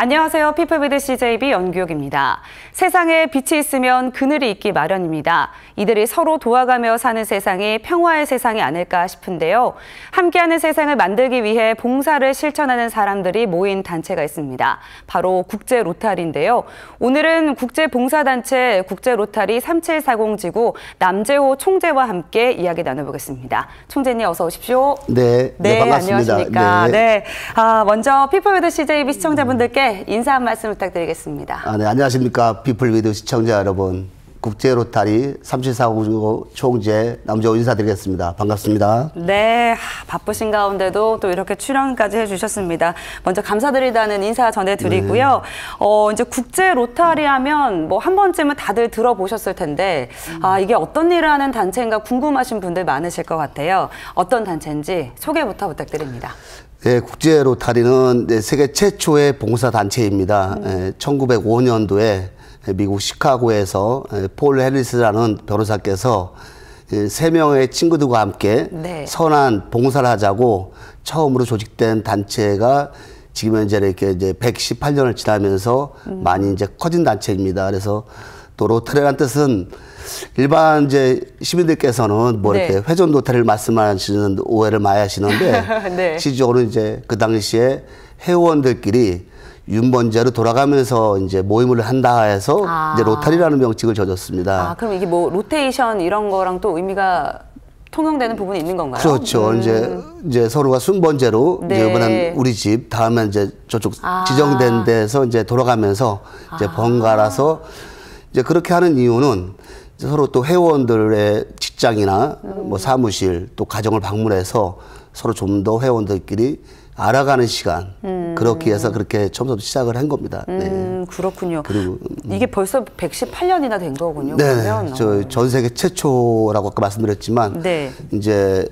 안녕하세요. 피플비드 CJB 연규혁입니다. 세상에 빛이 있으면 그늘이 있기 마련입니다. 이들이 서로 도와가며 사는 세상이 평화의 세상이 아닐까 싶은데요. 함께하는 세상을 만들기 위해 봉사를 실천하는 사람들이 모인 단체가 있습니다. 바로 국제 로타리인데요. 오늘은 국제 봉사단체 국제 로타리 3740 지구 남재호 총재와 함께 이야기 나눠보겠습니다. 총재님 어서 오십시오. 네, 네, 네 반갑습니다. 안녕하십니까. 네. 네. 아, 먼저 피플위드 CJB 시청자분들께 인사 한 말씀 부탁드리겠습니다. 아, 네, 안녕하십니까. 피플위드 시청자 여러분. 국제 로타리 34구 총재 남조 인사드리겠습니다. 반갑습니다. 네, 바쁘신 가운데도 또 이렇게 출연까지 해주셨습니다. 먼저 감사드리다는 인사 전해드리고요. 네. 어, 이제 국제 로타리 하면 뭐 한 번쯤은 다들 들어보셨을 텐데 아, 이게 어떤 일을 하는 단체인가 궁금하신 분들 많으실 것 같아요. 어떤 단체인지 소개부터 부탁드립니다. 예, 국제 로타리는 세계 최초의 봉사 단체입니다. 음. 예, 1905년도에 미국 시카고에서 폴 헤리스라는 변호사께서 세 명의 친구들과 함께 네. 선한 봉사를 하자고 처음으로 조직된 단체가 지금 현재 이렇게 이제 118년을 지나면서 음. 많이 이제 커진 단체입니다. 그래서 또로테레는 뜻은 일반 이제 시민들께서는 뭐 이렇게 네. 회전 도태를 말씀하시는 오해를 많이 하시는데 네. 실질적으로 이제 그 당시에 회원들끼리 윤번제로 돌아가면서 이제 모임을 한다 해서 아. 이제 로타리라는 명칭을 젖었습니다. 아, 그럼 이게 뭐 로테이션 이런 거랑 또 의미가 통용되는 부분이 있는 건가요? 그렇죠. 음. 이제 이제 서로가 순번제로 네. 이제 이번엔 우리 집 다음에 이제 저쪽 아. 지정된 데서 이제 돌아가면서 이제 아. 번갈아서 이제 그렇게 하는 이유는 서로 또 회원들의 직장이나 음. 뭐 사무실 또 가정을 방문해서 서로 좀 더 회원들끼리 알아가는 시간 음. 그렇게 해서 그렇게 처음부터 시작을 한 겁니다. 음, 네. 그렇군요. 그리고 음. 이게 벌써 118년이나 된 거군요. 네, 저 전 세계 최초라고 아까 말씀드렸지만 네. 이제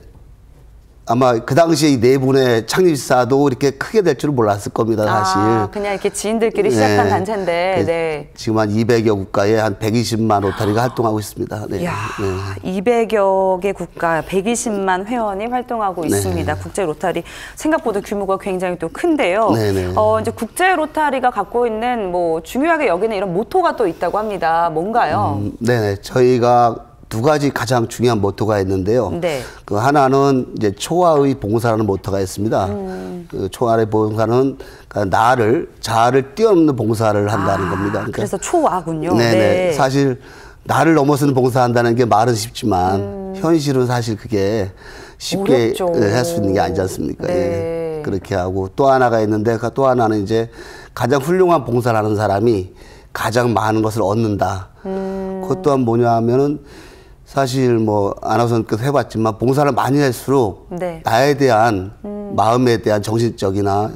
아마 그 당시에 이 네 분의 창립사도 이렇게 크게 될줄은 몰랐을 겁니다, 아, 사실. 아, 그냥 이렇게 지인들끼리 예. 시작한 단체인데, 그 네. 지금 한 200여 국가에 한 120만 오타리가 활동하고 있습니다. 네. 이야, 네. 200여 개 국가, 120만 회원이 활동하고 네. 있습니다. 국제 로타리. 생각보다 규모가 굉장히 또 큰데요. 네, 네. 어, 이제 국제 로타리가 갖고 있는 뭐 중요하게 여기는 이런 모토가 또 있다고 합니다. 뭔가요? 음, 네네. 저희가 두 가지 가장 중요한 모토가 있는데요. 네. 그 하나는 이제 초아의 봉사라는 모토가 있습니다. 음. 그 초아의 봉사는 그니까 나를 자아를 뛰어넘는 봉사를 한다는 아, 겁니다. 그러니까 그래서 초아군요. 네네. 네. 사실 나를 넘어서는 봉사한다는 게 말은 쉽지만 음. 현실은 사실 그게 쉽게 예, 할수 있는 게 아니지 않습니까? 예. 네. 예. 그렇게 하고 또 하나가 있는데 그 또 하나는 이제 가장 훌륭한 봉사를 하는 사람이 가장 많은 것을 얻는다. 음. 그것 또한 뭐냐 하면은 사실 뭐아나운서님 해봤지만 봉사를 많이 할수록 네. 나에 대한 음. 마음에 대한 정신적이나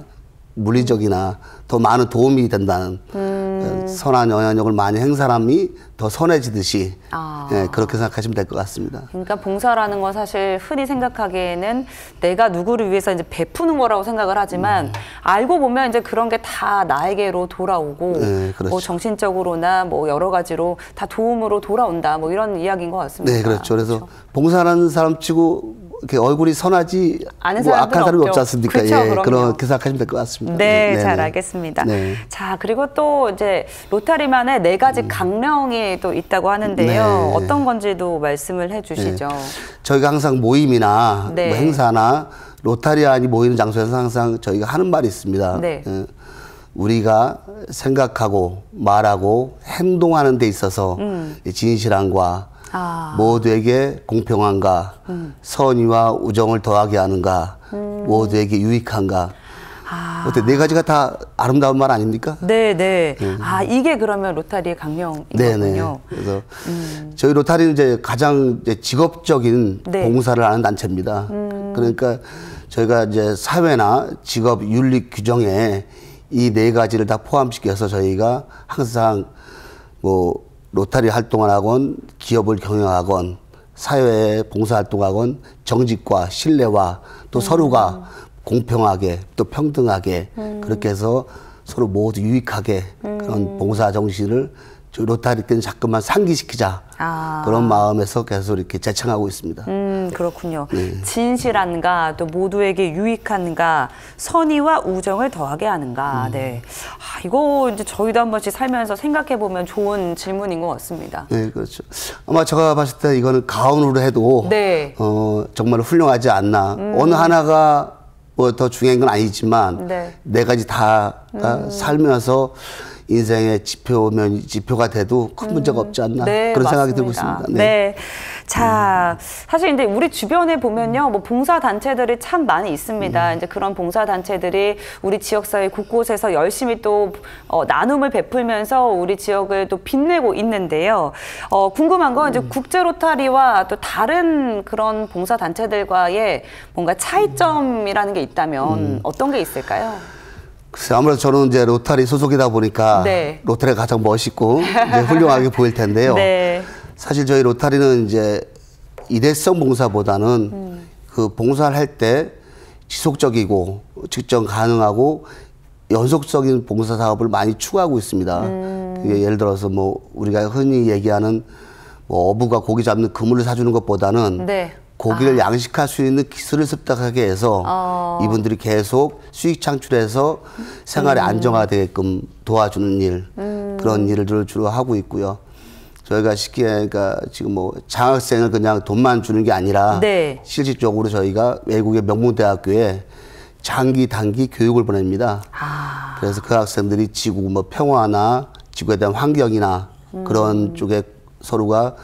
물리적이나 더 많은 도움이 된다는 음. 선한 영향력을 많이 행 사람이 더 선해지듯이 아. 예, 그렇게 생각하시면 될 것 같습니다. 그러니까 봉사라는 건 사실 흔히 생각하기에는 내가 누구를 위해서 이제 베푸는 거라고 생각을 하지만 음. 알고 보면 이제 그런 게 다 나에게로 돌아오고 네, 그렇죠. 뭐 정신적으로나 뭐 여러 가지로 다 도움으로 돌아온다 뭐 이런 이야기인 것 같습니다. 네, 그렇죠. 그래서 그렇죠. 봉사하는 사람치고 이렇게 얼굴이 선하지 아는 뭐 악한 사람이 없죠. 없지 않습니까? 그렇죠, 예, 그렇게 생각하시면 될 것 같습니다. 네, 네잘 네. 알겠습니다. 네. 자, 그리고 또 이제 로타리만의 네 가지 음. 강령이 또 있다고 하는데요. 네. 어떤 건지도 말씀을 해주시죠. 네. 저희가 항상 모임이나 네. 뭐 행사나 로타리안이 모이는 장소에서 항상 저희가 하는 말이 있습니다. 네. 어, 우리가 생각하고 말하고 행동하는 데 있어서 음. 진실함과 아. 모두에게 공평함과 음. 선의와 우정을 더하게 하는가, 음. 모두에게 유익한가, 아. 어때 네 가지가 다 아름다운 말 아닙니까? 네, 네. 네. 아 이게 그러면 로타리의 강령이군요. 네, 네. 그래서 음. 저희 로타리는 이제 가장 이제 직업적인 네. 봉사를 하는 단체입니다. 음. 그러니까 저희가 이제 사회나 직업 윤리 규정에 이 네 가지를 다 포함시켜서 저희가 항상 뭐 로타리 활동을 하건 기업을 경영하건 사회 봉사활동하건 정직과 신뢰와 또 음. 서로가 공평하게 또 평등하게 음. 그렇게 해서 서로 모두 유익하게 음. 그런 봉사 정신을 로타리 때는 자꾸만 상기시키자 아. 그런 마음에서 계속 이렇게 재창하고 있습니다. 음 그렇군요. 네. 진실한가 또 모두에게 유익한가 선의와 우정을 더하게 하는가. 음. 네. 아, 이거 이제 저희도 한 번씩 살면서 생각해 보면 좋은 질문인 것 같습니다. 네 그렇죠. 아마 제가 봤을 때 이거는 가운으로 해도 네. 어 정말 훌륭하지 않나. 음. 어느 하나가 뭐더 중요한 건 아니지만 네. 네 가지 다 음. 살면서 인생의 지표면 지표가 돼도 큰 음. 문제가 없지 않나 네, 그런 생각이 들고 있습니다. 네. 네. 음. 자, 사실 근데 우리 주변에 보면요, 뭐 봉사 단체들이 참 많이 있습니다. 음. 이제 그런 봉사 단체들이 우리 지역 사회 곳곳에서 열심히 또 어, 나눔을 베풀면서 우리 지역을 또 빛내고 있는데요. 어, 궁금한 건 음. 이제 국제 로타리와 또 다른 그런 봉사 단체들과의 뭔가 차이점이라는 게 있다면 음. 어떤 게 있을까요? 글쎄 아무래도 저는 이제 로타리 소속이다 보니까 네. 로타리가 가장 멋있고 이제 훌륭하게 보일 텐데요. 네. 사실 저희 로타리는 이제 이대성 봉사보다는 음. 그 봉사를 할 때 지속적이고 측정 가능하고 연속적인 봉사 사업을 많이 추구하고 있습니다. 음. 예를 들어서 뭐 우리가 흔히 얘기하는 뭐 어부가 고기 잡는 그물을 사주는 것보다는 네. 고기를 아. 양식할 수 있는 기술을 습득하게 해서 어. 이분들이 계속 수익 창출해서 생활이 음. 안정화되게끔 도와주는 일 음. 그런 일을 주로 하고 있고요. 저희가 쉽게 그러니까 지금 뭐 장학생을 그냥 돈만 주는 게 아니라 네. 실질적으로 저희가 외국의 명문 대학교에 장기 단기 교육을 보냅니다. 아. 그래서 그 학생들이 지구 뭐 평화나 지구에 대한 환경이나 음. 그런 쪽에 서로가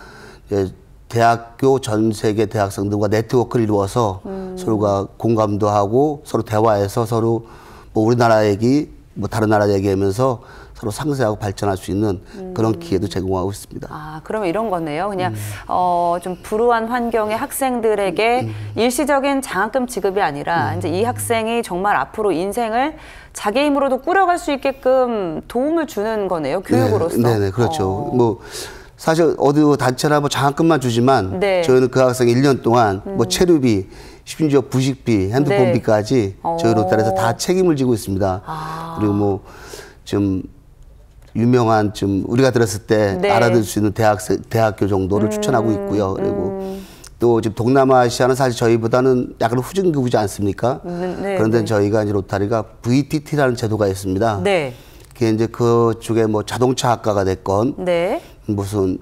이제 대학교 전 세계 대학생들과 네트워크를 이루어서 음. 서로가 공감도 하고 서로 대화해서 서로 뭐 우리나라 얘기 뭐 다른 나라 얘기하면서 서로 상세하고 발전할 수 있는 음. 그런 기회도 제공하고 있습니다. 아, 그러면 이런 거네요. 그냥 음. 어, 좀 불우한 환경의 학생들에게 음. 일시적인 장학금 지급이 아니라 음. 이제 이 학생이 정말 앞으로 인생을 자기 힘으로도 꾸려갈 수 있게끔 도움을 주는 거네요. 네, 교육으로서. 네, 네, 그렇죠. 어. 뭐 사실 어디 단체나 뭐 장학금만 주지만 네. 저희는 그 학생 1년 동안 음. 뭐 체류비 심지어 부식비, 핸드폰비까지 네. 저희 어. 로 롯데에서 다 책임을 지고 있습니다. 아. 그리고 뭐좀 유명한 좀 우리가 들었을 때 네. 알아들 수 있는 대학 대학교 정도를 음. 추천하고 있고요. 그리고 음. 또 지금 동남아시아는 사실 저희보다는 약간 후진국이지 않습니까? 음, 네, 네. 그런데 저희가 이제 로타리가 VTT라는 제도가 있습니다. 네. 그게 이제 그쪽에 뭐 자동차 학과가 됐건 무슨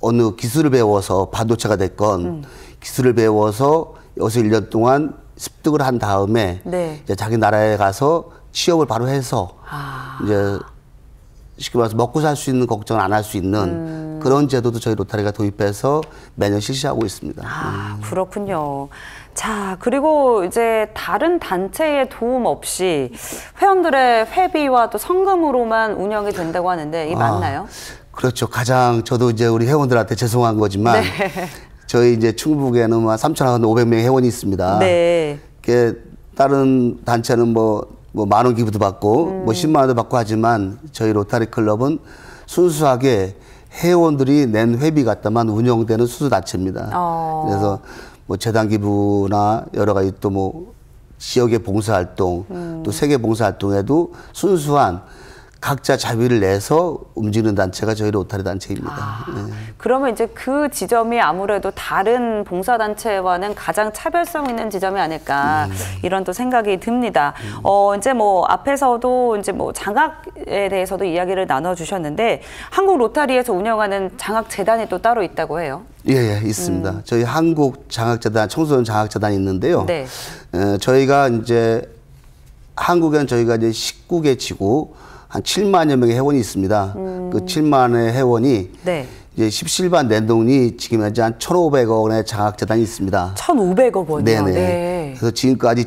어느 기술을 배워서 반도체가 됐건 음. 기술을 배워서 여기서 1년 동안 습득을 한 다음에 네. 이제 자기 나라에 가서 취업을 바로 해서 아. 이제 쉽게 말해서 먹고 살 수 있는 걱정을 안 할 수 있는 음. 그런 제도도 저희 로타리가 도입해서 매년 실시하고 있습니다. 아, 음. 그렇군요. 자, 그리고 이제 다른 단체의 도움 없이 회원들의 회비와 또 성금으로만 운영이 된다고 하는데 이 아, 맞나요? 아, 그렇죠. 가장 저도 이제 우리 회원들한테 죄송한 거지만 네. 저희 이제 충북에는 뭐 한 3,500명 회원이 있습니다. 네. 게 다른 단체는 뭐뭐 만 원 기부도 받고 음. 뭐 10만 원도 받고 하지만 저희 로타리 클럽은 순수하게 회원들이 낸 회비 같다만 운영되는 수수 단체입니다. 어. 그래서 뭐 재단 기부나 여러 가지 또 뭐 지역의 봉사활동 음. 또 세계 봉사활동에도 순수한 각자 자비를 내서 움직이는 단체가 저희 로타리 단체입니다. 아, 네. 그러면 이제 그 지점이 아무래도 다른 봉사단체와는 가장 차별성 있는 지점이 아닐까 음. 이런 또 생각이 듭니다. 음. 어, 이제 뭐 앞에서도 이제 뭐 장학에 대해서도 이야기를 나눠주셨는데 한국 로타리에서 운영하는 장학 재단이 또 따로 있다고 해요. 예, 예 있습니다. 음. 저희 한국 장학재단, 청소년 장학재단이 있는데요. 네. 에, 저희가 이제 한국에는 저희가 이제 19개 지구 한 7만여 명의 회원이 있습니다. 음. 그 7만의 회원이 네. 이제 17반 랜동이 지금 현재 한 1,500억 원의 장학 재단이 있습니다. 1,500억 원이요. 네네. 네. 그래서 지금까지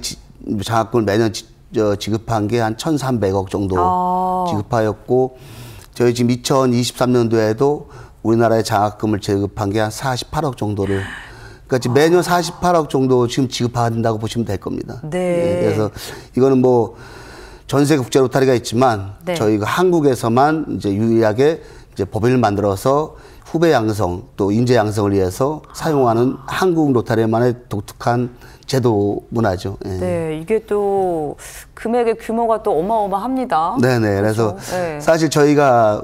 장학금을 매년 지, 저, 급한 게 한 1,300억 정도 아. 지급하였고 저희 지금 2023년도에도 우리나라의 장학금을 지급한 게 한 48억 정도를 그러니까 매년 48억 정도 지금 지급한다고 보시면 될 겁니다. 네. 네. 그래서 이거는 뭐 전세 국제 로타리가 있지만 네. 저희가 그 한국에서만 이제 유일하게 이제 법인을 만들어서 후배 양성 또 인재 양성을 위해서 사용하는 아. 한국 로타리만의 독특한 제도 문화죠. 예. 네, 이게 또 금액의 규모가 또 어마어마합니다. 네, 네. 그래서 네. 사실 저희가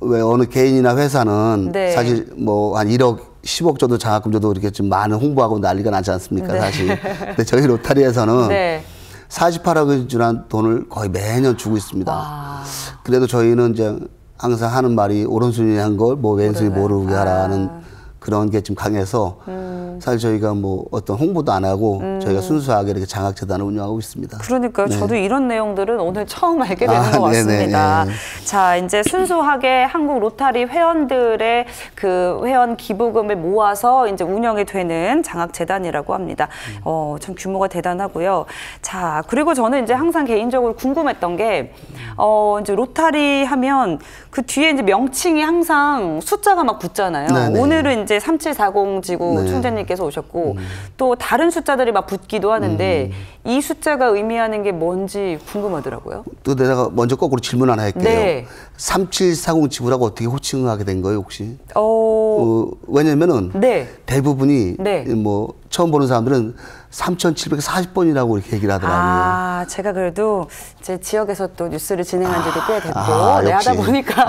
왜 어느 개인이나 회사는 네. 사실 뭐 한 1억 10억 정도 장학금 정도 이렇게 좀 많은 홍보하고 난리가 나지 않습니까, 네. 사실. 근데 저희 로타리에서는 48억을 지난 돈을 거의 매년 주고 있습니다. 아. 그래도 저희는 이제 항상 하는 말이 오른손이 한 걸 뭐 왼손이 모르게 하라는 아. 그런 게 좀 강해서 음. 사실 저희가 뭐 어떤 홍보도 안 하고 음. 저희가 순수하게 이렇게 장학재단을 운영하고 있습니다. 그러니까 네. 저도 이런 내용들은 오늘 처음 알게 되는 아, 것 같습니다. 네. 자, 이제 순수하게 한국 로타리 회원들의 그 회원 기부금을 모아서 이제 운영이 되는 장학재단이라고 합니다. 어, 참 규모가 대단하고요. 자, 그리고 저는 이제 항상 개인적으로 궁금했던 게, 어, 이제 로타리 하면 그 뒤에 이제 명칭이 항상 숫자가 막 붙잖아요. 네네. 오늘은 이제 3740 지구 네. 총재님 변사님께서 오셨고 음. 또 다른 숫자들이 막 붙기도 하는데 음. 이 숫자가 의미하는 게 뭔지 궁금하더라고요. 또 내가 먼저 거꾸로 질문 하나 할게요. 네. 3740 지구라고 어떻게 호칭하게 을된 거예요 혹시? 어... 어 왜냐면은 네. 대부분이 네. 뭐 처음 보는 사람들은 3,740번이라고 이렇게 얘기를 하더라고요. 아, 제가 그래도 제 지역에서 또 뉴스를 진행한 지도 아, 꽤 됐고, 아, 네, 하다 보니까.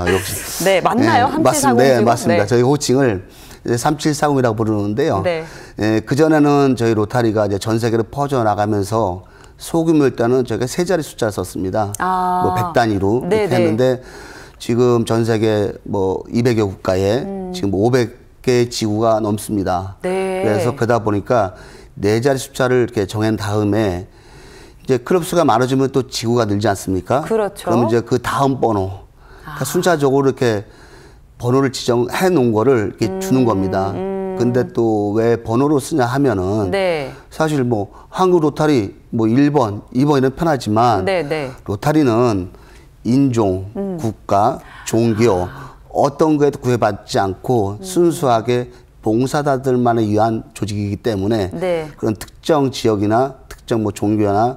아, 역시. 네, 맞나요? 네, 함치 사고. 네, 맞습니다. 네. 저희 호칭을 3740이라고 부르는데요. 네. 예, 그전에는 저희 로타리가 이제 전 세계로 퍼져나가면서 소규모 일 때는 저희가 세 자리 숫자를 썼습니다. 아. 뭐0 단위로 네, 이렇게 네. 했는데 지금 전 세계 뭐 200여 국가에 음. 지금 5 0 0개 지구가 넘습니다. 네. 그래서 그러다 보니까 네 자리 숫자를 이렇게 정한 다음에 이제 클럽 수가 많아지면 또 지구가 늘지 않습니까? 그렇죠. 그럼 이제 그 다음 번호 그러니까 아. 순차적으로 이렇게 번호를 지정해 놓은 거를 이렇게 음, 주는 겁니다. 음. 음. 근데 또 왜 번호로 쓰냐 하면은 네. 사실 뭐 한국 로타리 뭐 1번, 2번이는 편하지만 네, 네. 로타리는 인종, 음. 국가, 종교 어떤 거에도 구애받지 않고 음. 순수하게 봉사자들만을 위한 조직이기 때문에 네. 그런 특정 지역이나 특정 뭐 종교나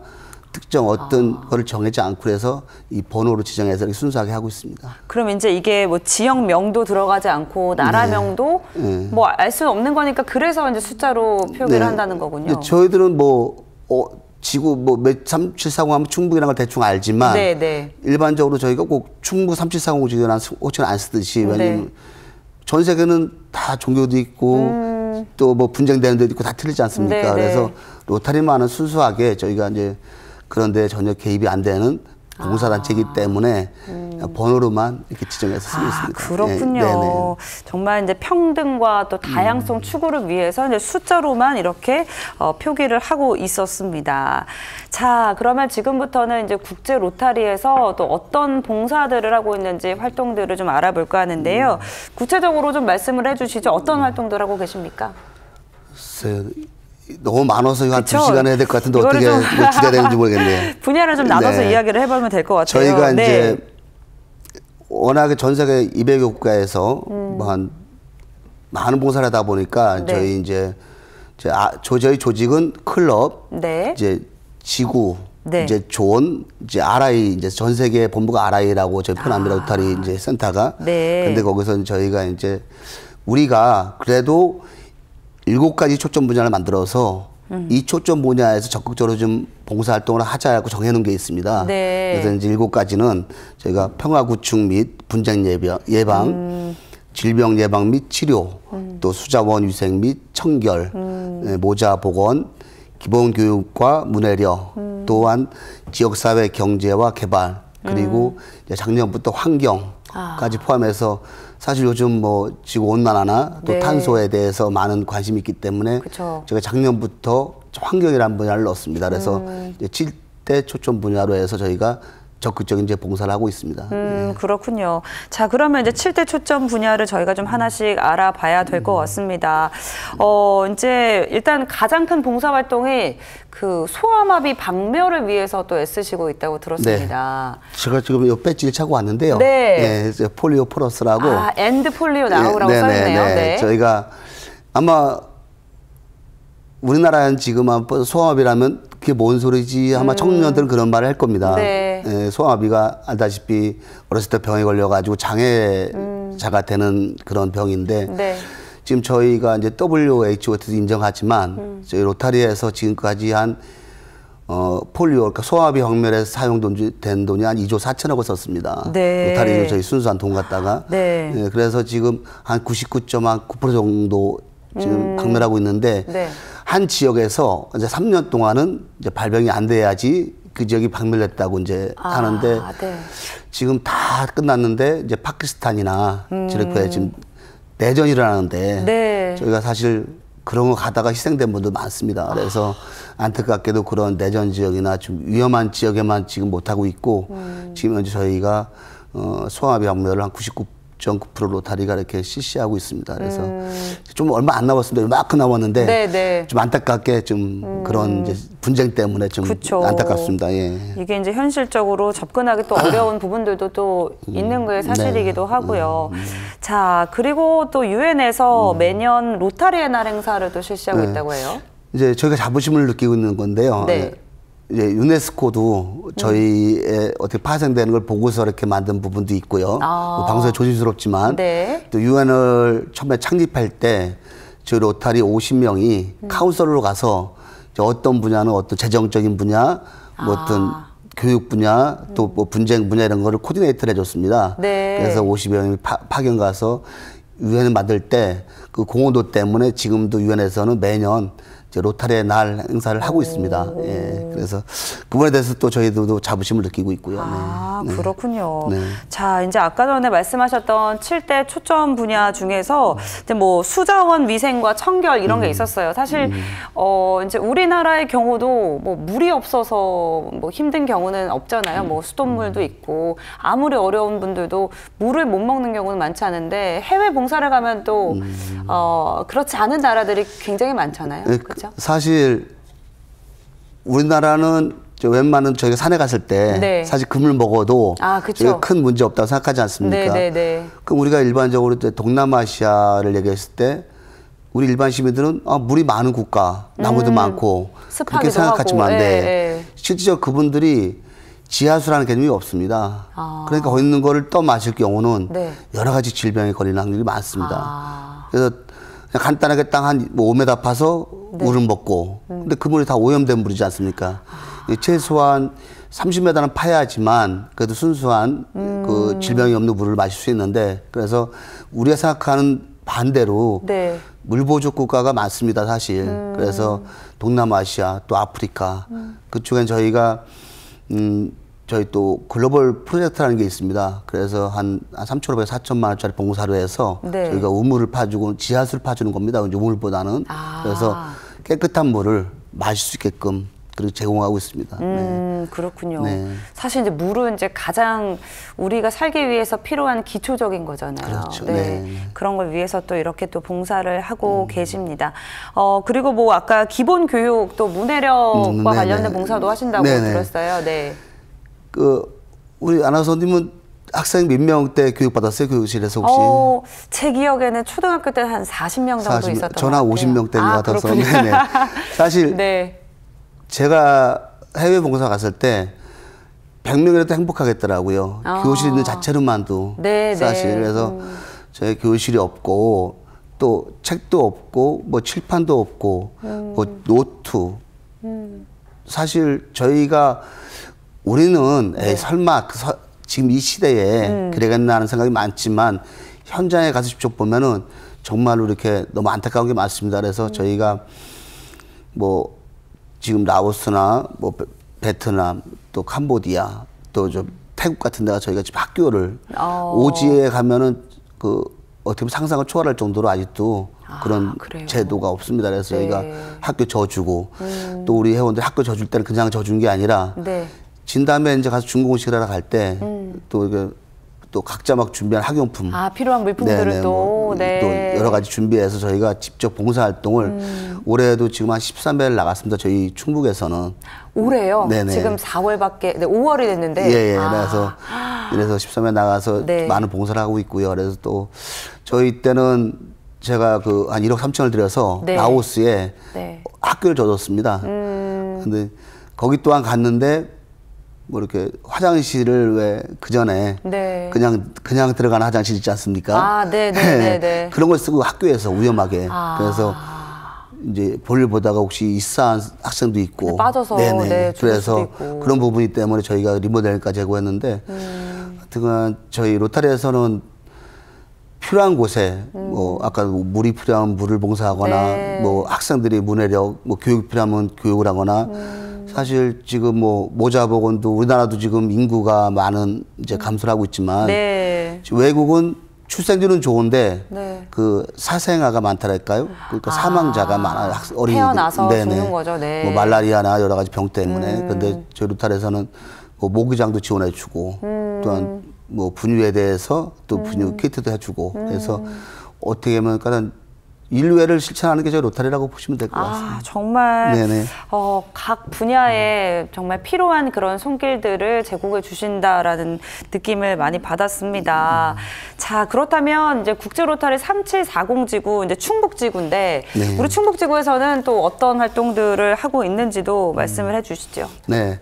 특정 어떤 아. 거를 정하지 않고 그래서 이 번호로 지정해서 이렇게 순수하게 하고 있습니다. 그럼 이제 이게 뭐 지역명도 들어가지 않고 나라명도 네. 네. 뭐알 수는 없는 거니까 그래서 이제 숫자로 표기를 네. 한다는 거군요. 저희들은 뭐 어, 지구 뭐몇3740 하면 충북이라는 걸 대충 알지만 네네. 네. 일반적으로 저희가 꼭 충북 3740지구는 호칭을 안 쓰듯이 왜냐면 네. 전 세계는 다 종교도 있고 음. 또뭐 분쟁되는 데도 있고 다 틀리지 않습니까? 네네. 네. 그래서 로타리만은 순수하게 저희가 이제 그런데 전혀 개입이 안 되는 봉사단체이기 아. 때문에 음. 번호로만 이렇게 지정해서 아, 쓰고 있습니다. 그렇군요. 예, 네, 네. 정말 이제 평등과 또 음. 다양성 음. 추구를 위해서 이제 숫자로만 이렇게 어, 표기를 하고 있었습니다. 자, 그러면 지금부터는 이제 국제 로타리에서 또 어떤 봉사들을 하고 있는지 활동들을 좀 알아볼까 하는데요. 음. 구체적으로 좀 말씀을 해주시죠. 어떤 음. 활동들 하고 계십니까? 글쎄요. 너무 많아서 한2 시간 해야 될 것 같은데 어떻게 주제가 되는지 모르겠네요. 분야를 좀 나눠서 네. 이야기를 해보면 될 것 같아요. 저희가 네. 이제 워낙에 전 세계 200여 국가에서 음. 뭐 뭐한 많은 봉사를 하다 보니까 네. 저희 이제 아, 저희 조직은 클럽, 네. 이제 지구, 네. 이제 존, 이제 RI, 이제 전 세계 본부가 RI라고 저희 편안미라 우타리 아. 이제 센터가. 네. 근데 거기서 저희가 이제 우리가 그래도 일곱 가지 초점 분야를 만들어서 음. 이 초점 분야에서 적극적으로 좀 봉사활동을 하자고 정해놓은 게 있습니다. 네. 그래서 이제 일곱 가지는 저희가 평화구축 및 분쟁 예방, 예방 음. 질병 예방 및 치료, 음. 또 수자원 위생 및 청결, 음. 네, 모자 보건, 기본 교육과 문해력, 음. 또한 지역사회 경제와 개발, 그리고 음. 작년부터 환경까지 아. 포함해서 사실 요즘 뭐 지구 온난화나 또 네. 탄소에 대해서 많은 관심이 있기 때문에 그쵸. 제가 작년부터 환경이라는 분야를 넣었습니다. 그래서 음. 7대 초점 분야로 해서 저희가 적극적인 이제 봉사를 하고 있습니다. 음, 예. 그렇군요. 자, 그러면 이제 7대 초점 분야를 저희가 좀 하나씩 알아봐야 될것 음. 같습니다. 어, 이제 일단 가장 큰 봉사 활동이 그 소아마비 박멸을 위해서 또 애쓰시고 있다고 들었습니다. 네. 제가 지금 요 배지를 차고 왔는데요. 네. 예, 폴리오 플러스라고. 아, 엔드 폴리오 나우라고 예, 네, 네, 써있네요. 네. 네. 저희가 아마 우리나라는 지금 소아비라면 그게 뭔 소리지 아마 음. 청년들은 그런 말을 할 겁니다. 네. 예, 소아비가 알다시피 어렸을 때 병에 걸려가지고 장애자가 음. 되는 그런 병인데 네. 지금 저희가 이제 w h o 에서 인정하지만 음. 저희 로타리에서 지금까지 한 어, 폴리오, 그러니까 소아비 확멸에 사용된 돈이 한 2조 4천억을 썼습니다. 네. 로타리 저희 순수한 돈 갖다가. 네. 예, 그래서 지금 한 99.9% 정도 지금 음. 방문하고 있는데 네. 한 지역에서 이제 3년 동안은 이제 발병이 안 돼야지 그 지역이 박멸됐다고 이제 아, 하는데 네. 지금 다 끝났는데 이제 파키스탄이나 음. 지 저렇게 지금 내전이 일어나는데 네. 저희가 사실 그런 거 가다가 희생된 분들 많습니다. 그래서 아. 안타깝게도 그런 내전 지역이나 좀 위험한 지역에만 지금 못 하고 있고 음. 지금 현재 저희가 어, 소아병멸을 비한 99. 점프 프로로 다리가 이렇게 시시하고 있습니다. 그래서 음. 좀 얼마 안 남았습니다. 이만큼 남았는데 네네. 네. 좀 안타깝게 좀 음. 그런 이제 분쟁 때문에 좀 그쵸. 안타깝습니다. 예. 이게 이제 현실적으로 접근하기 또 어려운 부분들도 또 음. 있는 거게 네. 사실이기도 네. 하고요. 음. 자 그리고 또 유엔에서 음. 매년 로타리의 날 행사를 또 실시하고 네. 있다고 해요. 이제 저희가 자부심을 느끼고 있는 건데요. 네. 예. 예, 유네스코도 저희의 음. 어떻게 파생되는 걸 보고서 이렇게 만든 부분도 있고요. 아. 뭐 방송에 조심스럽지만 네. 또 유엔을 처음에 창립할 때 저희 로타리 50명이 음. 카운서로 가서 어떤 분야는 어떤 재정적인 분야, 뭐 어떤 아. 교육 분야, 또뭐 음. 분쟁 분야 이런 거를 코디네이트를 해줬습니다. 네. 그래서 50명이 파, 파견 가서 유엔을 만들 때 그 공헌도 때문에 지금도 유엔에서는 매년 로타리의 날 행사를 하고 있습니다. 예, 그래서 그분에 대해서 또 저희도 자부심을 느끼고 있고요. 아 네. 네. 그렇군요. 네. 자 이제 아까 전에 말씀하셨던 7대 초점 분야 중에서 이제 뭐 수자원 위생과 청결 이런 음. 게 있었어요. 사실 음. 어 이제 우리나라의 경우도 뭐 물이 없어서 뭐 힘든 경우는 없잖아요. 뭐 수돗물도 음. 있고 아무리 어려운 분들도 물을 못 먹는 경우는 많지 않은데 해외 봉사를 가면 또 음. 어, 그렇지 않은 나라들이 굉장히 많잖아요. 네, 그렇죠? 있죠? 그렇죠? 사실 우리나라는 저 웬만한 저희가 산에 갔을 때 네. 사실 금을 먹어도 아, 큰 문제 없다고 생각하지 않습니까? 네, 네, 네. 그럼 우리가 일반적으로 동남아시아를 얘기했을 때 우리 일반 시민들은 아, 물이 많은 국가, 나무도 음, 많고 그렇게 생각하지만 하고, 네. 예, 예. 실제로 그분들이 지하수라는 개념이 없습니다. 아. 그러니까 거기 있는 거를 떠 마실 경우는 네. 여러 가지 질병에 걸리는 확률이 많습니다. 아. 그래서 간단하게 땅 한 5m 뭐 파서 네. 물을 먹고 음. 근데 그 물이 다 오염된 물이지 않습니까? 아. 최소한 30m는 파야지만 그래도 순수한 그 음. 그 질병이 없는 물을 마실 수 있는데 그래서 우리가 생각하는 반대로 네. 물보조 국가가 많습니다 사실 음. 그래서 동남아시아 또 아프리카 음. 그쪽엔 저희가 음 저희 또 글로벌 프로젝트라는 게 있습니다. 그래서 한, 한 3,500에서 4천만 원짜리 봉사로 해서 네. 저희가 우물을 파주고 지하수를 파주는 겁니다. 우물보다는. 아. 그래서 깨끗한 물을 마실 수 있게끔 그리고 제공하고 있습니다. 음, 네. 그렇군요. 네. 사실 이제 물은 이제 가장 우리가 살기 위해서 필요한 기초적인 거잖아요. 그렇죠. 네. 네. 그런 걸 위해서 또 이렇게 또 봉사를 하고 음. 계십니다. 어, 그리고 뭐 아까 기본 교육 또 문해력과 음, 네, 관련된 네. 봉사도 하신다고 네, 들었어요. 네. 그 우리 아나운서님은 학생 몇 명 때 교육받았어요? 교육실에서 혹시? 어, 제 기억에는 초등학교 때 한 40명 정도 40, 있었던 전화 50명 때인 아, 같아서. 네네. 네. 사실 네. 제가 해외 봉사 갔을 때 100명이라도 행복하겠더라고요. 아. 교실 있는 자체로만도 네, 네. 사실. 네. 그래서 음. 저희 교실이 없고 또 책도 없고 뭐 칠판도 없고 음. 뭐 노트. 음. 사실 저희가 우리는 네. 에이, 설마 그 서, 지금 이 시대에 음. 네. 그래겠나 하는 생각이 많지만 현장에 가서 직접 보면은 정말로 이렇게 너무 안타까운 게 많습니다. 그래서 음. 저희가 뭐 지금 라오스나 뭐 베트남 또 캄보디아 또좀 음. 태국 같은 데가 저희가 지금 학교를 어. 오지에 가면은 그 어떻게 보면 상상을 초월할 정도로 아직도 아, 그런 그 제도가 없습니다. 그래서 네. 저희가 학교 져주고 음. 또 우리 회원들 학교 져줄 때는 그냥 져준 게 아니라 네. 진 다음에 이제 가서 중공식을 하러 갈 때또 음. 이게 또 각자 막 준비한 학용품 아 필요한 물품들을 네네, 또, 뭐, 네. 또 여러 가지 준비해서 저희가 직접 봉사 활동을 음. 올해도 지금 한1 3배를 나갔습니다. 저희 충북에서는 올해요. 네네. 지금 4월밖에 네, 5월이 됐는데 예, 예. 아. 그래서 그래서 1 3배 나가서 네. 많은 봉사를 하고 있고요. 그래서 또 저희 때는 제가 그 한 1억 3천을 들여서 네. 라오스에 네. 학교를 줘줬습니다. 음. 근데 거기 또한 갔는데 뭐 이렇게 화장실을 왜 그 전에 네. 그냥 그냥 들어가는 화장실 있지 않습니까? 아, 네 네, 네, 네, 네, 그런 걸 쓰고 학교에서 위험하게 아. 그래서 이제 볼일 보다가 혹시 이사한 학생도 있고 빠져서 네네. 네, 그래서 그런 부분이 때문에 저희가 리모델링까지 하고 했는데 음. 하여튼간 저희 로타리에서는 필요한 곳에 음. 뭐 아까 물이 필요하면 물을 봉사하거나 네. 뭐 학생들이 문해력 뭐 교육 필요하면 교육을 하거나 음. 사실 지금 뭐 모자 보건도 우리나라도 지금 인구가 많은 이제 음. 감소를 하고 있지만 네. 외국은 출생률은 좋은데 네. 그 사생아가 많다랄까요? 그러니까 아, 사망자가 많아 어린 태어나서 네네. 죽는 거죠. 네. 뭐 말라리아나 여러 가지 병 때문에. 음. 근데 저희 루탈에서는 뭐 모기장도 지원해 주고 음. 또한 뭐 분유에 대해서 또 분유 음. 키트도 해주고 그래서 음. 어떻게 보면 그니까 인류애를 실천하는 게 저희 로타리라고 보시면 될것 아, 같습니다. 아, 정말 네네. 어, 각 분야에 정말 필요한 그런 손길들을 제공해 주신다라는 느낌을 많이 받았습니다. 자, 그렇다면 이제 국제 로타리 3740 지구 이제 충북 지구인데 네. 우리 충북 지구에서는 또 어떤 활동들을 하고 있는지도 말씀을 해 주시죠. 네.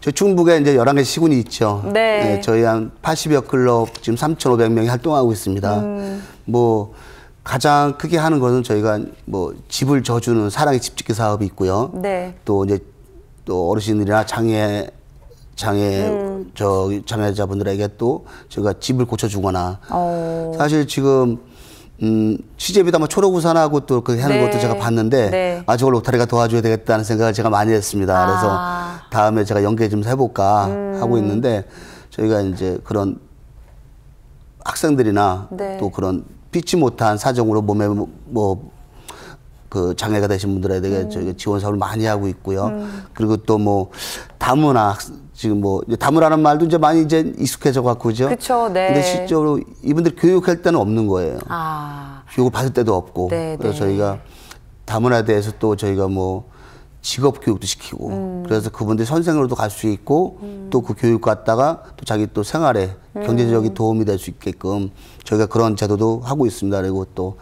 저 충북에 이제 열한 개 시군이 있죠. 네. 네 저희 한 80여 클럽 지금 3,500명이 활동하고 있습니다. 음. 뭐 가장 크게 하는 것은 저희가 뭐 집을 져주는 사랑의 집 짓기 사업이 있고요. 네. 또 이제 또 어르신들이나 장애 장애 음. 저 장애자분들에게 또 저희가 집을 고쳐주거나 오. 어. 사실 지금 음, 시제비도 아마 뭐 초록우산하고 또 그렇게 하는 네. 것도 제가 봤는데 네. 아 저걸 로타리가 도와줘야 되겠다는 생각을 제가 많이 했습니다. 아. 그래서 다음에 제가 연계 좀 해볼까 음. 하고 있는데 저희가 이제 그런 학생들이나 네. 또 그런 빚지 못한 사정으로 몸에 뭐, 뭐 그 장애가 되신 분들에게 음. 네. 저희가 지원 사업을 많이 하고 있고요. 음. 그리고 또뭐 다문화 지금 뭐 다문화라는 말도 이제 많이 이제 익숙해져 갖고 죠그렇 네. 근데 실제로 이분들 교육할 때는 없는 거예요. 아. 교육을 받을 때도 없고. 네, 그래서 네. 저희가 다문화에 대해서 또 저희가 뭐 직업 교육도 시키고 음. 그래서 그분들이 선생으로도 갈 수 있고 음. 또그 교육 갔다가 또 자기 또 생활에 음. 경제적인 도움이 될 수 있게끔 저희가 그런 제도도 하고 있습니다. 그리고 또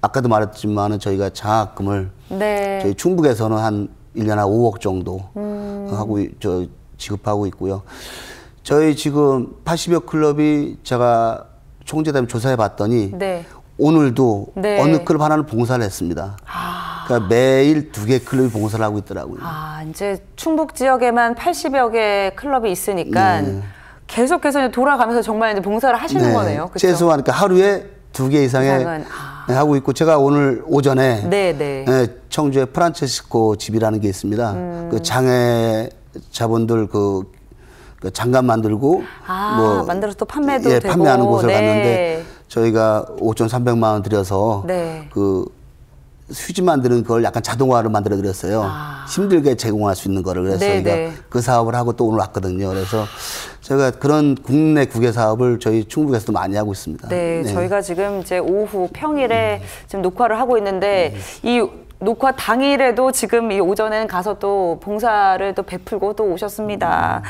아까도 말했지만 저희가 장학금을 네. 저희 충북에서는 한 일년에 5억 정도 음. 하고 저 지급하고 있고요. 저희 지금 80여 클럽이 제가 총재담 조사해 봤더니 네. 오늘도 네. 어느 클럽 하나는 봉사를 했습니다. 아. 그러니까 매일 두 개 클럽이 봉사를 하고 있더라고요. 아, 이제 충북 지역에만 80여 개 클럽이 있으니까 네. 계속해서 돌아가면서 정말 이제 봉사를 하시는 네. 거네요. 그쵸? 최소한 니까 하루에 두 개 이상의 아. 하고 있고 제가 오늘 오전에 네, 네. 네 청주에 프란체스코 집이라는 게 있습니다. 음. 그 장애 자본들 그, 그 장갑 만들고 아, 뭐 만들어서 또 판매도 예, 되고. 판매하는 곳을 네. 갔는데 저희가 5,300만 원 들여서 그 휴지 만드는 걸 약간 자동화로 만들어 드렸어요. 아. 힘들게 제공할 수 있는 거를 그래서 네네. 그 사업을 하고 또 오늘 왔거든요. 그래서 저희가 그런 국내 국외 사업을 저희 충북에서도 많이 하고 있습니다. 네, 네. 저희가 지금 이제 오후 평일에 음. 지금 녹화를 하고 있는데 음. 이 녹화 당일에도 지금 이 오전에는 가서 또 봉사를 또 베풀고 또 오셨습니다.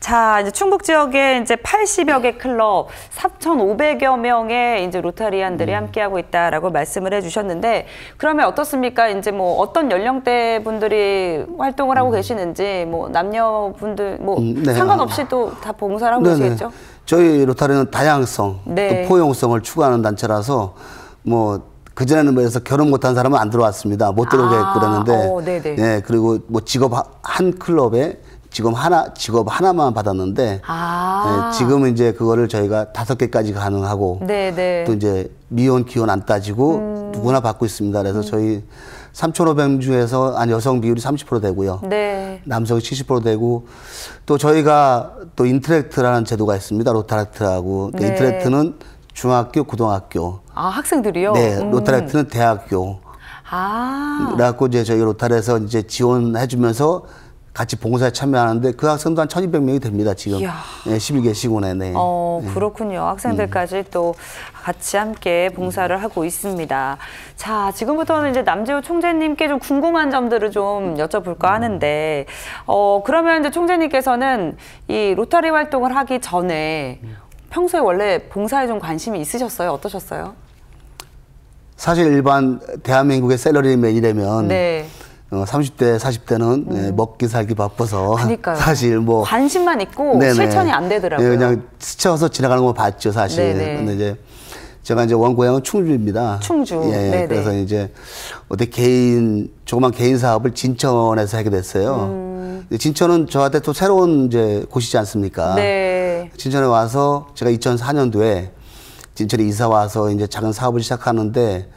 자, 이제 충북 지역에 이제 80여 개 클럽, 3,500여 명의 이제 로타리안들이 음. 함께하고 있다라고 말씀을 해주셨는데 그러면 어떻습니까? 이제 뭐 어떤 연령대 분들이 활동을 하고 음. 계시는지 뭐 남녀분들 뭐 음, 네. 상관없이 또 다 봉사를 하고 네네. 네. 계시겠죠? 저희 로타리는 다양성, 네. 또 포용성을 추구하는 단체라서 뭐 그전에는 뭐해서 결혼 못한 사람은 안 들어왔습니다. 못 들어오게 아, 그랬는데 오, 어, 네, 네. 예, 그리고 뭐 직업 한 클럽에 지금 하나, 직업 하나만 받았는데. 아. 예, 지금은 이제 그거를 저희가 다섯 개까지 가능하고. 네네. 네. 또 이제 미혼, 기혼 안 따지고 음. 누구나 받고 있습니다. 그래서 음. 저희 3,500명 중에서 한 여성 비율이 30% 되고요. 네. 남성이 70% 되고 또 저희가 또 인터랙트라는 제도가 있습니다. 로타락트라고. 네. 인터랙트는 중학교, 고등학교 아 학생들이요? 네, 음. 로타렉트는 대학교. 아. 그래갖고 이제 저희 로타에서 리 이제 지원해주면서 같이 봉사에 참여하는데 그 학생도 한 1,200명이 됩니다, 지금. 이 네, 11개 시군에. 네. 어, 네. 그렇군요. 학생들까지 음. 또 같이 함께 봉사를 하고 있습니다. 자, 지금부터는 이제 남재호 총재님께 좀 궁금한 점들을 좀 여쭤볼까 음. 하는데, 어, 그러면 이제 총재님께서는 이 로타리 활동을 하기 전에 음. 평소에 원래 봉사에 좀 관심이 있으셨어요? 어떠셨어요? 사실 일반 대한민국의 셀러리맨이되면 네. 30대, 어, 40대는 음. 예, 먹기 살기 바빠서 그러니까요. 사실 뭐 관심만 있고 네네. 실천이 안 되더라고요. 예, 그냥 스쳐서 지나가는 거 봤죠, 사실. 네네. 근데 이제 제가 이제 원고향은 충주입니다. 충주. 예, 예. 그래서 이제 어떻 개인 조그만 개인 사업을 진천에서 하게 됐어요. 음. 진천은 저한테 또 새로운 이제 곳이지 않습니까? 네. 진천에 와서 제가 2004년도에 진천에 이사 와서 이제 작은 사업을 시작하는데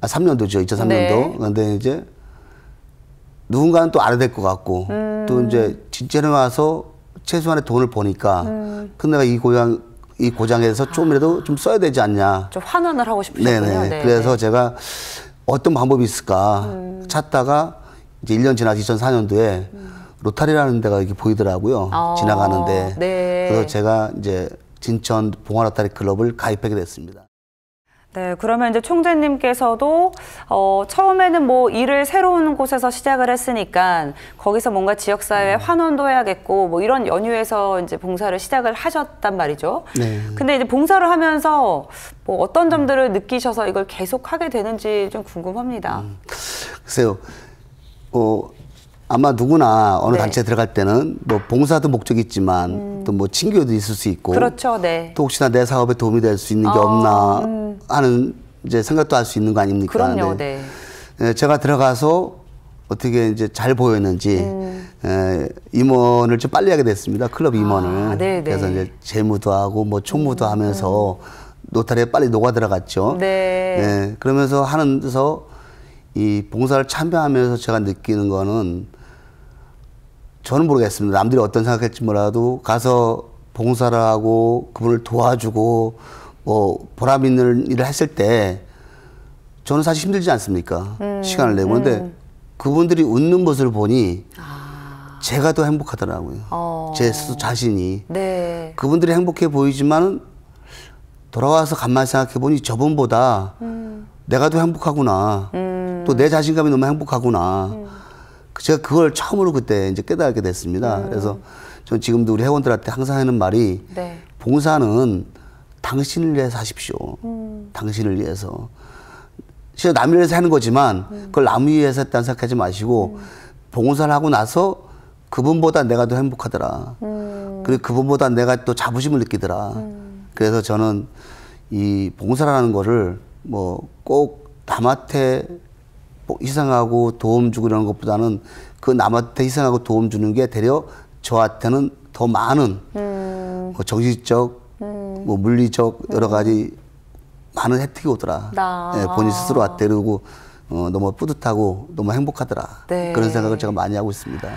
아, 3년도죠. 2003년도. 네. 근데 이제 누군가는 또 알아야 될 것 같고 음. 또 이제 진천에 와서 최소한의 돈을 버니까 음. 그 내가 이 고향 이 고장에서 좀이라도 좀 써야 되지 않냐. 좀 환원을 하고 싶으셨군요. 네네. 네. 네. 그래서 제가 어떤 방법이 있을까 음. 찾다가 이제 1년 지나서 2004년도에 음. 로타리라는 데가 이렇게 보이더라고요. 아, 지나가는데. 네. 그래서 제가 이제 진천 봉화라타리 클럽을 가입하게 됐습니다. 네, 그러면 이제 총재님께서도 어, 처음에는 뭐 일을 새로운 곳에서 시작을 했으니까 거기서 뭔가 지역사회 음. 환원도 해야겠고 뭐 이런 연유에서 이제 봉사를 시작을 하셨단 말이죠. 네. 근데 이제 봉사를 하면서 뭐 어떤 점들을 느끼셔서 이걸 계속 하게 되는지 좀 궁금합니다. 음, 글쎄요, 어, 아마 누구나 어느 네. 단체에 들어갈 때는 뭐 봉사도 목적이 있지만 음. 또뭐 친교도 있을 수 있고 그렇죠, 네. 또 혹시나 내 사업에 도움이 될 수 있는 게 어, 없나 음. 하는 이제 생각도 할 수 있는 거 아닙니까? 그럼요, 네. 네. 네. 제가 들어가서 어떻게 이제 잘 보였는지 음. 에, 예, 임원을 좀 빨리 하게 됐습니다. 클럽 아, 임원을 아, 그래서 이제 재무도 하고 뭐 총무도 음, 하면서 음. 노탈에 빨리 녹아 들어갔죠. 네. 예, 그러면서 하면서 이 봉사를 참여하면서 제가 느끼는 거는 저는 모르겠습니다. 남들이 어떤 생각했지 몰라도 가서 봉사를 하고 그분을 도와주고 뭐 보람 있는 일을 했을 때 저는 사실 힘들지 않습니까? 음, 시간을 내고. 그런데 음. 그분들이 웃는 모습을 보니 아. 제가 더 행복하더라고요. 어. 제 스스로 자신이. 네. 그분들이 행복해 보이지만 돌아와서 간만에 생각해 보니 저분보다 음. 내가 더 행복하구나. 음. 또내 자신감이 너무 행복하구나. 음. 제가 그걸 처음으로 그때 이제 깨닫게 됐습니다. 음. 그래서 전 지금도 우리 회원들한테 항상 하는 말이 네. 봉사는 당신을 위해서 하십시오. 음. 당신을 위해서. 실제 남을 위해서 하는 거지만 음. 그걸 남 위해서 했다는 생각하지 마시고 음. 봉사를 하고 나서 그분보다 내가 더 행복하더라. 음. 그리고 그분보다 내가 또 자부심을 느끼더라. 음. 그래서 저는 이 봉사라는 거를 뭐꼭 남한테 뭐 희생하고 도움 주고 이러는 것보다는 그 남한테 희생하고 도움 주는 게 되려 저한테는 더 많은 음. 뭐 정신적, 음. 뭐 물리적 여러 가지 많은 혜택이 오더라. 아. 본인 스스로 왔대르고 아, 어, 너무 뿌듯하고 너무 행복하더라. 네. 그런 생각을 제가 많이 하고 있습니다. 네.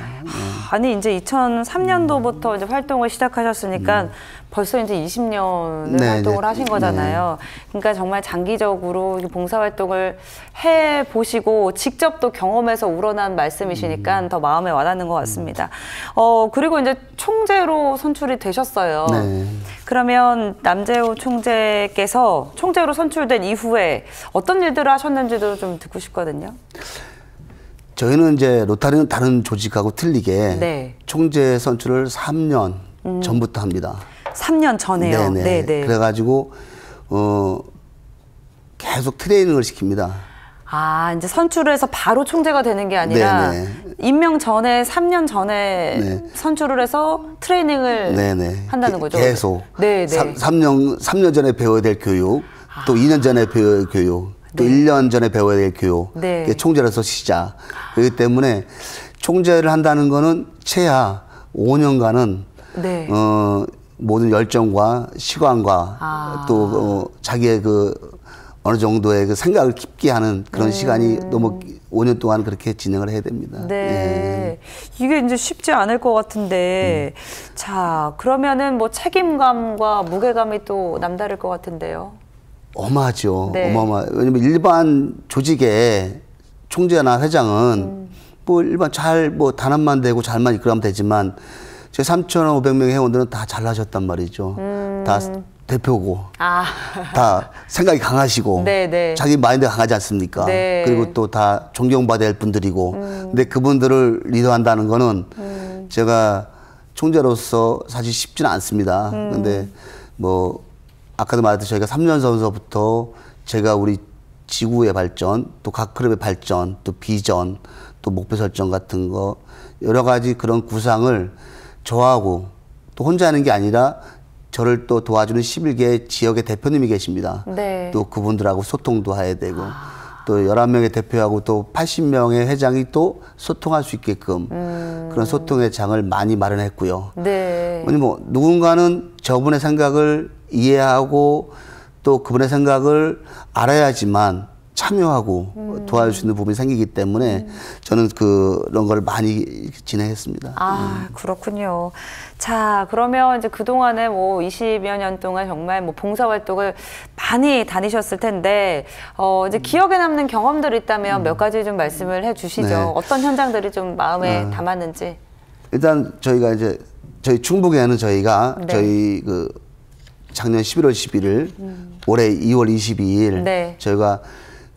아니 이제 2003년도부터 이제 활동을 시작하셨으니까 음. 벌써 이제 20년을 네, 활동을 하신 거잖아요. 네. 그러니까 정말 장기적으로 봉사 활동을 해 보시고 직접 또 경험해서 우러난 말씀이시니까 음. 더 마음에 와닿는 것 같습니다. 어 그리고 이제 총재로 선출이 되셨어요. 네. 그러면 남재호 총재께서 총재로 선출된 이후에 어떤 일들을 하셨는지도 좀 듣고 싶거든요. 저희는 이제 로타리는 다른 조직하고 틀리게 네. 총재 선출을 3년 음. 전부터 합니다. 3년 전에요. 네네. 네네. 네. 그래가지고 어 계속 트레이닝을 시킵니다. 아, 이제 선출을 해서 바로 총재가 되는 게 아니라 네네. 네. 임명 전에 3년 전에 네. 선출을 해서 트레이닝을 네네. 네. 한다는 거죠. 계속. 네, 네. 3, 년 3년 전에 배워야 될 교육, 아. 또 2년 전에 배워야 될 교육, 또 네. 1년 전에 배워야 될 교육. 네. 총재로서 시작. 그렇기 때문에 총재를 한다는 거는 최하 5년간은 네. 어 모든 열정과 시간과 아. 또 어, 자기의 그 어느 정도의 그 생각을 깊게 하는 그런 음. 시간이 너무 5년 동안 그렇게 진행을 해야 됩니다. 네. 예. 이게 이제 쉽지 않을 것 같은데, 음. 자, 그러면은 뭐 책임감과 무게감이 또 남다를 것 같은데요. 어마하죠. 네. 어마어마. 왜냐면 일반 조직의 총재나 회장은 음. 뭐 일반 잘 뭐 단합만 되고 잘만 이끌어가면 되지만 제 3,500명의 회원들은 다 잘나셨단 말이죠. 다 음. 대표고 아. 다 생각이 강하시고 네네. 네. 자기 마인드가 강하지 않습니까? 네. 그리고 또 다 존경받아야 할 분들이고 음. 근데 그분들을 리더한다는 거는 음. 제가 총재로서 사실 쉽지는 않습니다. 음. 근데 뭐 아까도 말했듯이 저희가 3년 전서부터 제가 우리 지구의 발전, 또 각 클럽의 발전, 또 비전, 또 목표 설정 같은 거 여러 가지 그런 구상을 저하고 또 혼자 하는 게 아니라 저를 또 도와주는 11개 지역의 대표님이 계십니다. 네. 또 그분들하고 소통도 해야 되고 아. 또 11명의 대표하고 또 80명의 회장이 또 소통할 수 있게끔 음. 그런 소통의 장을 많이 마련했고요. 네. 뭐 누군가는 저분의 생각을 이해하고 또 그분의 생각을 알아야지만 참여하고 음. 도와줄 수 있는 부분이 생기기 때문에 음. 저는 그런 걸 많이 진행했습니다. 아, 음. 그렇군요. 자, 그러면 이제 그동안에 뭐 20여 년 동안 정말 뭐 봉사활동을 많이 다니셨을 텐데, 어, 이제 음. 기억에 남는 경험들 있다면 음. 몇 가지 좀 말씀을 해 주시죠. 네. 어떤 현장들이 좀 마음에 아, 담았는지. 일단 저희가 이제 저희 충북에는 저희가 네. 저희 그 작년 11월 11일, 음. 올해 2월 22일 네. 저희가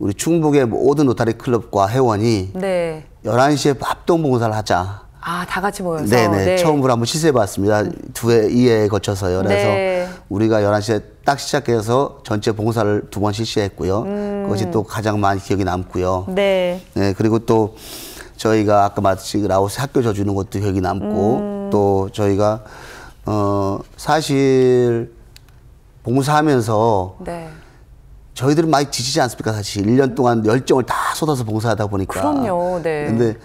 우리 충북의 모든 로타리 클럽과 회원이 네. 11시에 밥동 봉사를 하자. 아, 다 같이 모여서. 네네. 네. 네. 처음으로 한번 시세봤습니다두 해, 이회에 거쳐서요. 네. 그래서 네. 우리가 11시에 딱 시작해서 전체 봉사를 두 번 실시했고요. 음. 그것이 또 가장 많이 기억에 남고요. 네. 네. 그리고 또 저희가 아까 마치 라오스 학교 져주는 것도 기억이 남고 음. 또 저희가, 어, 사실 봉사하면서 네. 저희들은 많이 지치지 않습니까 사실 1년 동안 열정을 다 쏟아서 봉사하다 보니까 그럼요 네 근데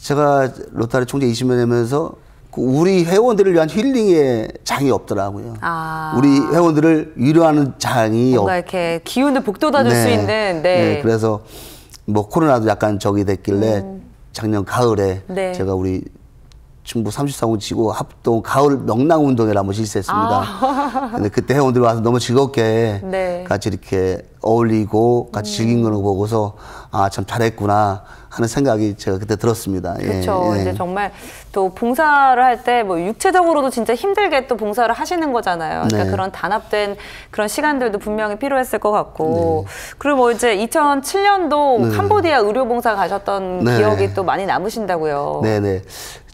제가 로타리 총재 20년 되면서 그 우리 회원들을 위한 힐링의 장이 없더라고요. 아. 우리 회원들을 위로하는 장이 뭔가 없... 이렇게 기운을 북돋아 줄수 네. 있는. 네. 네. 그래서 뭐 코로나도 약간 적이 됐길래 음. 작년 가을에 네. 제가 우리 중부 34호 지구 합동 가을 명랑 운동회를 한번 실시했습니다. 아. 근데 그때 회원들 와서 너무 즐겁게 네. 같이 이렇게 어울리고 같이 음. 즐긴 거를 보고서 아 참 잘했구나 하는 생각이 제가 그때 들었습니다. 예, 그렇죠. 예, 예. 이제 정말 또 봉사를 할 때 뭐 육체적으로도 진짜 힘들게 또 봉사를 하시는 거잖아요. 그러니까 네. 그런 단합된 그런 시간들도 분명히 필요했을 것 같고 네. 그리고 뭐 이제 2007년도 네. 캄보디아 의료봉사 가셨던 네. 기억이 또 많이 남으신다고요. 네네. 네.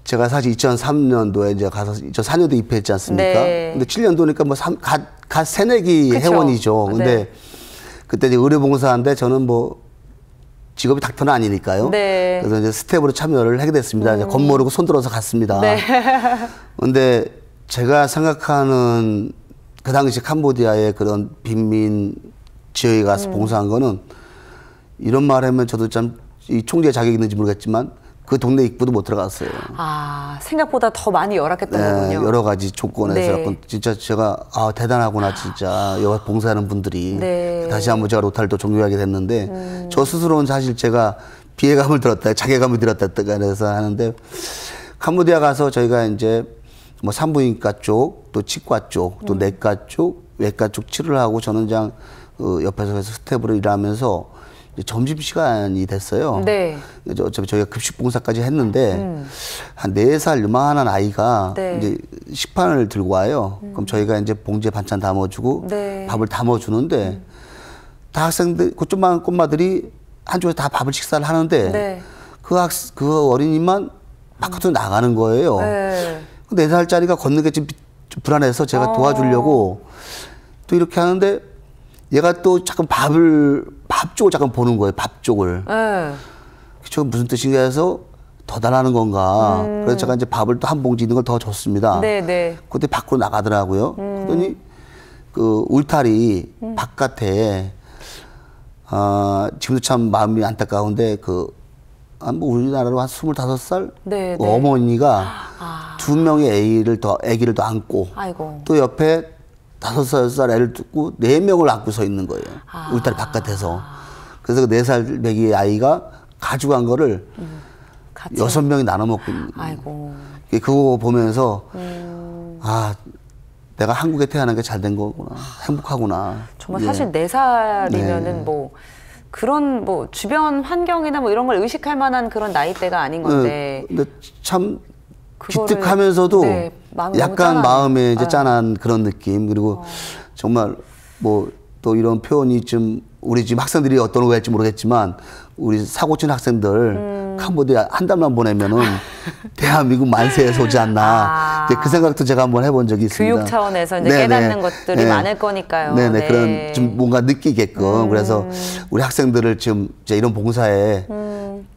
제가 사실 2003년도에 이제 가서 2004년도 입회했지 않습니까? 네. 근데 7년도니까 뭐갓갓 새내기 그쵸. 회원이죠. 네. 근데 네. 그때 이제 의료봉사인데 저는 뭐 직업이 닥터는 아니니까요. 네. 그래서 이제 스텝으로 참여를 하게 됐습니다. 음. 겁모르고 손들어서 갔습니다. 네. 근데 제가 생각하는 그 당시 캄보디아의 그런 빈민 지역에 가서 음. 봉사한 거는 이런 말 하면 저도 참 이 총재 자격이 있는지 모르겠지만 그 동네 입구도 못 들어갔어요. 아 생각보다 더 많이 열악했던 네, 거군요. 여러 가지 조건에서 네. 진짜 제가 아 대단하구나 진짜 여기 봉사하는 분들이 네. 다시 한번 제가 로탈도 종료하게 됐는데 음. 저 스스로는 사실 제가 비애감을 들었다 자괴감을 들었다 그래서 하는데 캄보디아 가서 저희가 이제 뭐 산부인과 쪽 또 치과 쪽또 음. 내과 쪽 외과 쪽 치료를 하고 저는 그냥 어, 옆에서 스텝으로 일하면서 점심 시간이 됐어요. 네. 어차피 저희가 급식 봉사까지 했는데 음. 한4살 요만한 아이가 네. 이제 식판을 들고 와요. 음. 그럼 저희가 이제 봉지에 반찬 담아주고 네. 밥을 담아주는데 음. 다 학생들 그좀만 꼬마들이 한쪽에서 다 밥을 식사를 하는데 네. 그 학, 그 어린이만 바깥으로 음. 나가는 거예요. 네. 그 네 살짜리가 걷는 게 좀 불안해서 제가 어. 도와주려고 어. 또 이렇게 하는데 얘가 또 자꾸 밥을 밥 쪽을 잠깐 보는 거예요. 밥 쪽을. 네. 예. 저 무슨 뜻인가 해서 더 달라는 건가. 음. 그래서 제가 이제 밥을 또 한 봉지 있는 걸 더 줬습니다. 네네. 네. 그때 밖으로 나가더라고요. 음. 그러더니 그 울타리 음. 바깥에 아, 지금도 참 마음이 안타까운데 그 한뭐 아, 우리나라로 한 스물다섯 살 네, 네. 어머니가 아. 두 명의 애기를더애기를더 안고 아이고. 또 옆에 다섯 살, 애를 뚫고네 명을 안고 서 있는 거예요. 아. 울타리 바깥에서. 그래서 그 네살 배기 아이가 가지고간 거를 음, 여섯 음, 명이 나눠 먹고 있는 아이고. 그거 보면서 음. 아 내가 한국에 태어난 게 잘 된 거구나 행복하구나. 정말 예. 사실 네 살이면은 네. 뭐. 그런 뭐 주변 환경이나 뭐 이런 걸 의식할 만한 그런 나이대가 아닌 건데. 네, 근데 참 기특하면서도 네, 마음이 약간 마음에 이제 어. 짠한 그런 느낌 그리고 어. 정말 뭐 또 이런 표현이 좀 우리 지금 학생들이 어떤 거해할지 모르겠지만 우리 사고친 학생들 음. 캄보디아 한 달만 보내면은 대한민국 만세에 서지 않나 아. 그 생각도 제가 한번 해본 적이 있습니다. 교육 차원에서 이제 네네. 깨닫는 것들이 네네. 많을 거니까요. 네네 네. 그런 좀 뭔가 느끼게끔 음. 그래서 우리 학생들을 지금 이제 이런 봉사에 음.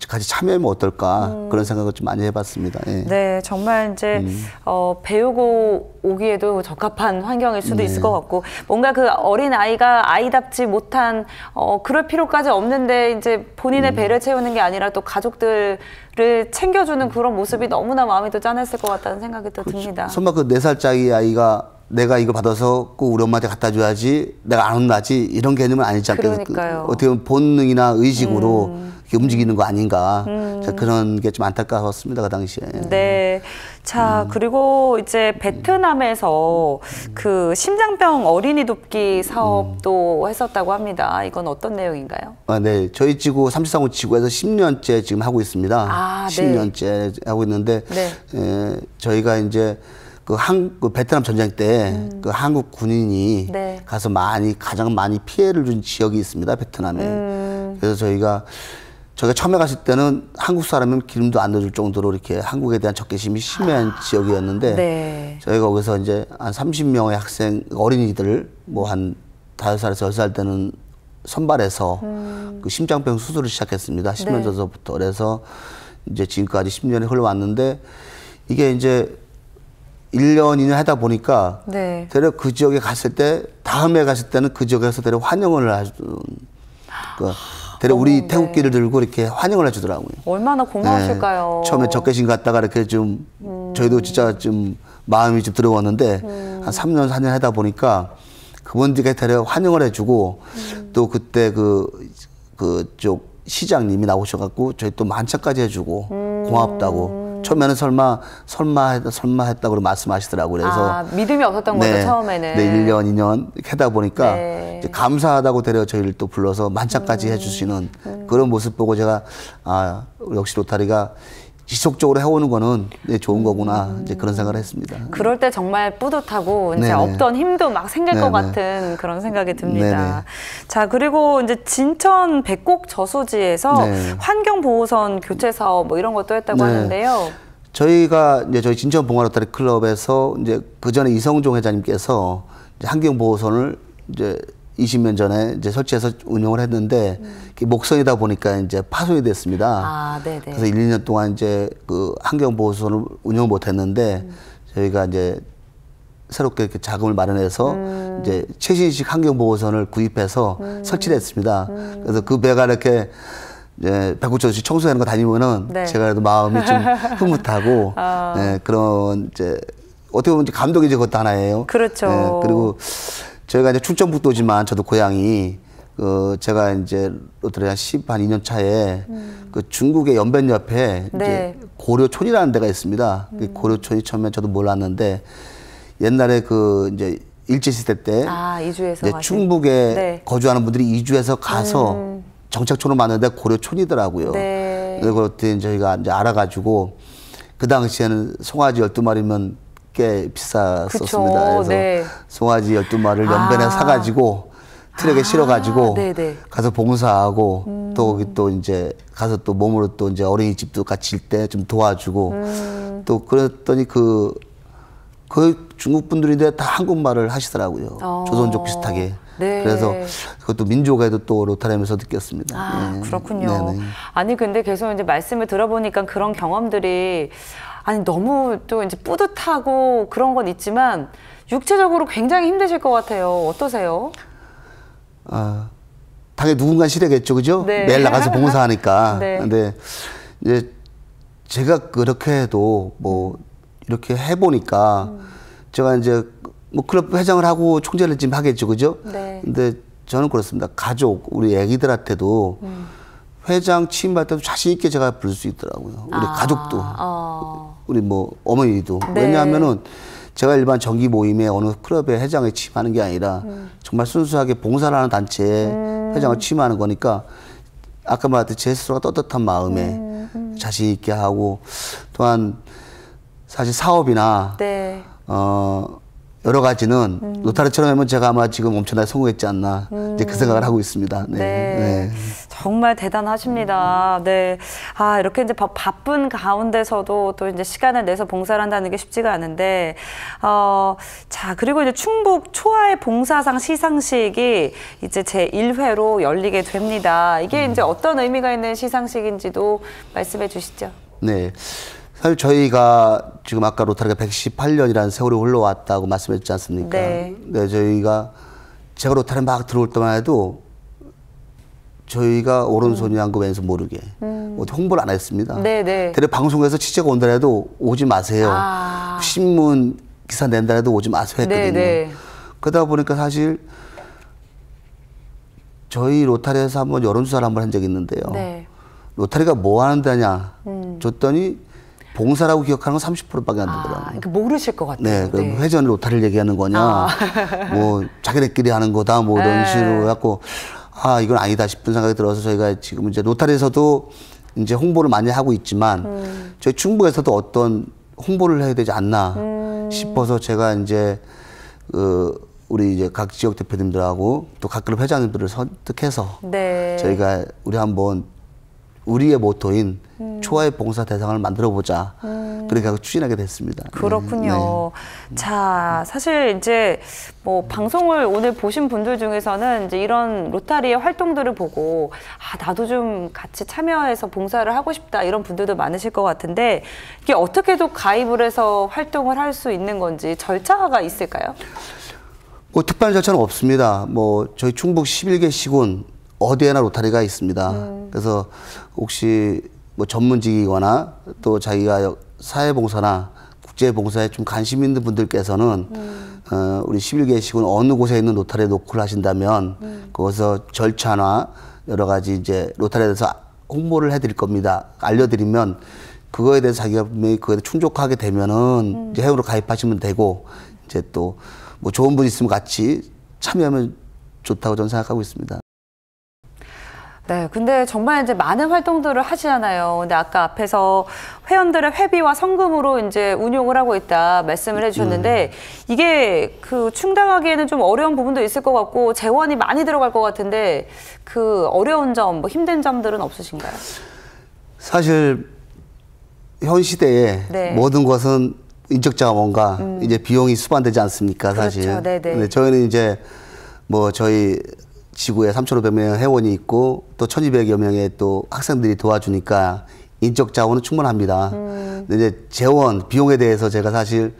같이 참여하면 어떨까 음. 그런 생각을 좀 많이 해봤습니다. 예. 네, 정말 이제 음. 어, 배우고 오기에도 적합한 환경일 수도 네. 있을 것 같고 뭔가 그 어린 아이가 아이답지 못한 어, 그럴 필요까지 없는데 이제 본인의 음. 배를 채우는 게 아니라 또 가족들 을 챙겨주는 그런 모습이 너무나 마음에도 짠했을 것 같다는 생각이 또 그렇죠. 듭니다. 설마 그네 살짜리 아이가 내가 이거 받아서 꼭 우리 엄마한테 갖다 줘야지 내가 안 혼나지 이런 개념은 아니지 않겠습니까? 어떻게 보면 본능이나 의식으로 음. 움직이는 거 아닌가 음. 자, 그런 게 좀 안타까웠습니다 그 당시에. 네, 자 음. 그리고 이제 베트남에서 그 심장병 어린이 돕기 사업도 음. 했었다고 합니다. 이건 어떤 내용인가요? 아, 네, 저희 지구 삼십삼호 지구에서 십년째 지금 하고 있습니다. 아, 1년째 네. 하고 있는데 네. 에, 저희가 이제 그 한, 그 베트남 전쟁 때그 음. 그 한국 군인이 네. 가서 많이, 가장 많이 피해를 준 지역이 있습니다, 베트남에. 음. 그래서 저희가, 저희가 처음에 갔을 때는 한국 사람은 기름도 안 넣어줄 정도로 이렇게 한국에 대한 적개심이 심한 아. 지역이었는데, 네. 저희가 거기서 이제 한 30명의 학생, 어린이들, 뭐한 다섯 살에서 여섯 살 때는 선발해서 음. 그 심장병 수술을 시작했습니다. 10년 전서부터. 네. 그래서 이제 지금까지 10년이 흘러왔는데, 이게 이제 1년, 2년 하다 보니까 네. 대략 그 지역에 갔을 때 다음에 갔을 때는 그 지역에서 대략 환영을 하는 그러니까 아, 대략 우리 네. 태국기를 들고 이렇게 환영을 해주더라고요. 얼마나 고마우실까요? 네. 처음에 적개신 갔다가 이렇게 좀 음. 저희도 진짜 좀 마음이 좀 들어왔는데 음. 한 3년, 4년 하다 보니까 그분들께 대략 환영을 해주고 음. 또 그때 그 그쪽 시장님이 나오셔갖고 저희 또 만찬까지 해주고 음. 고맙다고 처음에는 설마 설마 설마 했다고 말씀하시더라고요. 그래서 아, 믿음이 없었던 네, 거죠 처음에는. 네, 1년 2년 하다 보니까 네. 감사하다고 데려 저희를 또 불러서 만찬까지 음. 해주시는 음. 그런 모습 보고 제가 아 역시 로타리가 지속적으로 해오는 거는 네, 좋은 거구나 음. 이제 그런 생각을 했습니다. 그럴 때 정말 뿌듯하고 이제 네네. 없던 힘도 막 생길 네네. 것 같은 그런 생각이 듭니다. 네네. 자 그리고 이제 진천 백곡 저수지에서 네. 환경보호선 교체 사업 뭐 이런 것도 했다고 네. 하는데요. 저희가 이제 저희 진천 봉화로타리 클럽에서 이제 그 전에 이성종 회장님께서 환경보호선을 이제 20년 전에 이제 설치해서 운영을 했는데 음. 목선이다 보니까 이제 파손이 됐습니다. 아, 그래서 1, 2년 동안 이제 그 환경 보호선을 운영을 못 했는데 음. 저희가 이제 새롭게 이렇게 자금을 마련해서 음. 이제 최신식 환경 보호선을 구입해서 음. 설치를 했습니다. 음. 그래서 그 배가 이렇게 이제 백구천씩 청소하는 거 다니면은 네. 제가 그래도 마음이 좀 흐뭇하고 아. 네, 그런 이제 어떻게 보면 이제 감독이 이제 그것도 하나예요. 그렇죠. 네, 그리고 저희가 이제 충청북도지만 저도 고향이 그 제가 이제 로터리 한십한 이년 차에 음. 그 중국의 연변 옆에 네. 이제 고려촌이라는 데가 있습니다. 그 음. 고려촌이 처음에 저도 몰랐는데 옛날에 그 이제 일제 시대 때 아, 이제 충북에 네. 거주하는 분들이 이주해서 가서 음. 정착촌을 만드는데 고려촌이더라고요. 네. 그래서 그때 저희가 이제 알아가지고 그 당시에는 송아지 열두 마리면 꽤 비쌌었습니다. 그래서 네. 송아지 12마리를 아. 연변에 아. 사가지고 트랙에 아. 실어가지고 네네. 네. 가서 봉사하고 음. 또 거기 그 또 이제 가서 또 몸으로 또 이제 어린이집도 같이 일 때 좀 도와주고 음. 또 그랬더니 그, 그 중국 분들인데 다 한국말을 하시더라고요. 어. 조선족 비슷하게. 네. 그래서 그것도 민족에도 또로타리하면서 느꼈습니다. 아, 네. 그렇군요. 네네. 아니 근데 계속 이제 말씀을 들어보니까 그런 경험들이 아니 너무 또 이제 뿌듯하고 그런 건 있지만 육체적으로 굉장히 힘드실 것 같아요. 어떠세요? 아 당연히 누군가 싫어겠죠 그죠? 네. 매일 나가서 봉사하니까. 네. 근데 이제 제가 그렇게 해도 뭐 이렇게 해보니까 음. 제가 이제 뭐 클럽 회장을 하고 총재를 지금 하겠죠, 그죠? 네. 근데 저는 그렇습니다. 가족, 우리 애기들한테도 음. 회장 취임할 때도 자신 있게 제가 부를 수 있더라고요. 우리 아, 가족도. 어. 우리 뭐 어머니도 네. 왜냐하면은 제가 일반 정기 모임에 어느 클럽에 회장에 취임하는 게 아니라 음. 정말 순수하게 봉사하는 단체에 음. 회장을 취임하는 거니까 아까 말했듯이 제 스스로가 떳떳한 마음에 네. 음. 자신 있게 하고 또한 사실 사업이나 네. 어 여러 가지는 음. 로타르처럼 하면 제가 아마 지금 엄청나게 성공했지 않나 음. 이제 그 음. 생각을 하고 있습니다. 네. 네. 네. 정말 대단하십니다. 음. 네. 아, 이렇게 이제 바, 쁜 가운데서도 또 이제 시간을 내서 봉사를 한다는 게 쉽지가 않은데, 어, 자, 그리고 이제 충북 초아의 봉사상 시상식이 이제 제1회로 열리게 됩니다. 이게 음. 이제 어떤 의미가 있는 시상식인지도 말씀해 주시죠. 네. 사실 저희가 지금 아까 로타리가 118년이라는 세월이 흘러왔다고 말씀했지 않습니까? 네. 네 저희가 제가 로타리 막 들어올 때만 해도 저희가 오른손이 음. 한거 왼손 모르게 음. 홍보를 안 했습니다. 네네. 네. 대략 방송에서 취재가 온다 해도 오지 마세요. 아. 신문 기사 낸다 해도 오지 마세요 네, 했거든요. 네네. 그러다 보니까 사실 저희 로타리에서 한번 여론조사를 한번 한 적이 있는데요. 네. 로타리가 뭐 하는 데냐 음. 줬더니 봉사라고 기억하는 건 30%밖에 안 아, 되더라고요. 아, 그러니까 모르실 것 같아요. 네, 네. 회전 로타리를 얘기하는 거냐, 아. 뭐 자기네끼리 하는 거다, 뭐 이런 에 네. 식으로 해갖고 아 이건 아니다 싶은 생각이 들어서 저희가 지금 이제 노탈에서도 이제 홍보를 많이 하고 있지만 음. 저희 충북에서도 어떤 홍보를 해야 되지 않나 음. 싶어서 제가 이제 그 우리 이제 각 지역 대표님들하고 또 각 그룹 회장님들을 선택해서 네. 저희가 우리 한번 우리의 모토인 음. 초아의 봉사 대상을 만들어 보자. 음. 그렇게 하고 추진하게 됐습니다. 그렇군요. 음, 네. 자, 사실 이제 뭐 방송을 오늘 보신 분들 중에서는 이제 이런 로타리의 활동들을 보고 아, 나도 좀 같이 참여해서 봉사를 하고 싶다 이런 분들도 많으실 것 같은데 이게 어떻게도 가입을 해서 활동을 할 수 있는 건지 절차가 있을까요? 뭐 특별 절차는 없습니다. 뭐 저희 충북 11개 시군 어디에나 로타리가 있습니다. 음. 그래서 혹시 뭐 전문직이거나 또 자기가 사회봉사나 국제봉사에 좀 관심 있는 분들께서는 음. 어, 우리 11개 시군 어느 곳에 있는 로타리에 노크를 하신다면 음. 거기서 절차나 여러 가지 이제 로타리에 대해서 홍보를 해드릴 겁니다. 알려드리면 그거에 대해서 자기가 분명히 그거에 충족하게 되면은 음. 이제 해원으로 가입하시면 되고 이제 또 뭐 좋은 분 있으면 같이 참여하면 좋다고 저는 생각하고 있습니다. 네, 근데 정말 이제 많은 활동들을 하시잖아요. 근데 아까 앞에서 회원들의 회비와 성금으로 이제 운용을 하고 있다 말씀을 해주셨는데 음. 이게 그 충당하기에는 좀 어려운 부분도 있을 것 같고 재원이 많이 들어갈 것 같은데 그 어려운 점, 뭐 힘든 점들은 없으신가요? 사실 현 시대에 네. 모든 것은 인적 자원과 음. 이제 비용이 수반되지 않습니까? 사실. 그렇죠. 네네. 네. 저희는 이제 뭐 저희 지구에 3,500명 회원이 있고 또 1,200여 명의 또 학생들이 도와주니까 인적 자원은 충분합니다. 음. 근데 이제 재원 비용에 대해서 제가 사실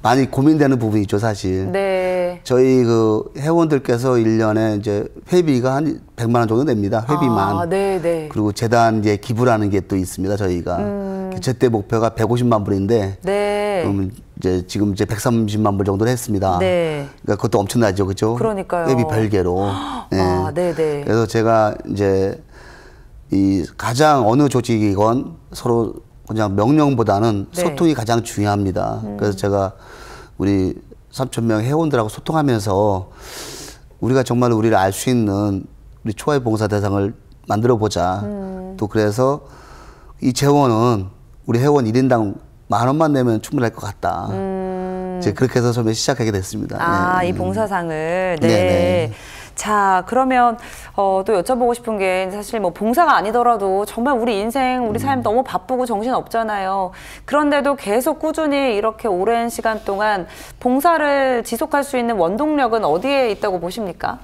많이 고민되는 부분이죠, 있 사실. 네. 저희 그 회원들께서 1년에 이제 회비가 한1 0 0만원 정도 됩니다. 회비만. 아, 네, 네. 그리고 재단 이제 기부라는 게 또 있습니다, 저희가. 음. 제때 목표가 1 5 0만 불인데. 네. 그러면 이제 지금 이제 130만 불 정도는 했습니다. 네. 그러니까 그것도 엄청나죠, 그죠? 그러니까요. 회비 별개로. 네. 아, 예. 네네. 그래서 제가 이제 이 가장 어느 조직이건 서로 그냥 명령보다는 네. 소통이 가장 중요합니다. 음. 그래서 제가 우리 3 0 0 0명 회원들하고 소통하면서 우리가 정말 우리를 알 수 있는 우리 초화의 봉사 대상을 만들어 보자. 음. 또 그래서 이 재원은 우리 회원 1인당 만 원만 내면 충분할 것 같다. 음. 이제 그렇게 해서 처음에 시작하게 됐습니다. 아, 네. 이 봉사상을. 음. 네. 네네. 자, 그러면 어, 또 여쭤보고 싶은 게 사실 뭐 봉사가 아니더라도 정말 우리 인생, 우리 삶 음. 너무 바쁘고 정신 없잖아요. 그런데도 계속 꾸준히 이렇게 오랜 시간 동안 봉사를 지속할 수 있는 원동력은 어디에 있다고 보십니까?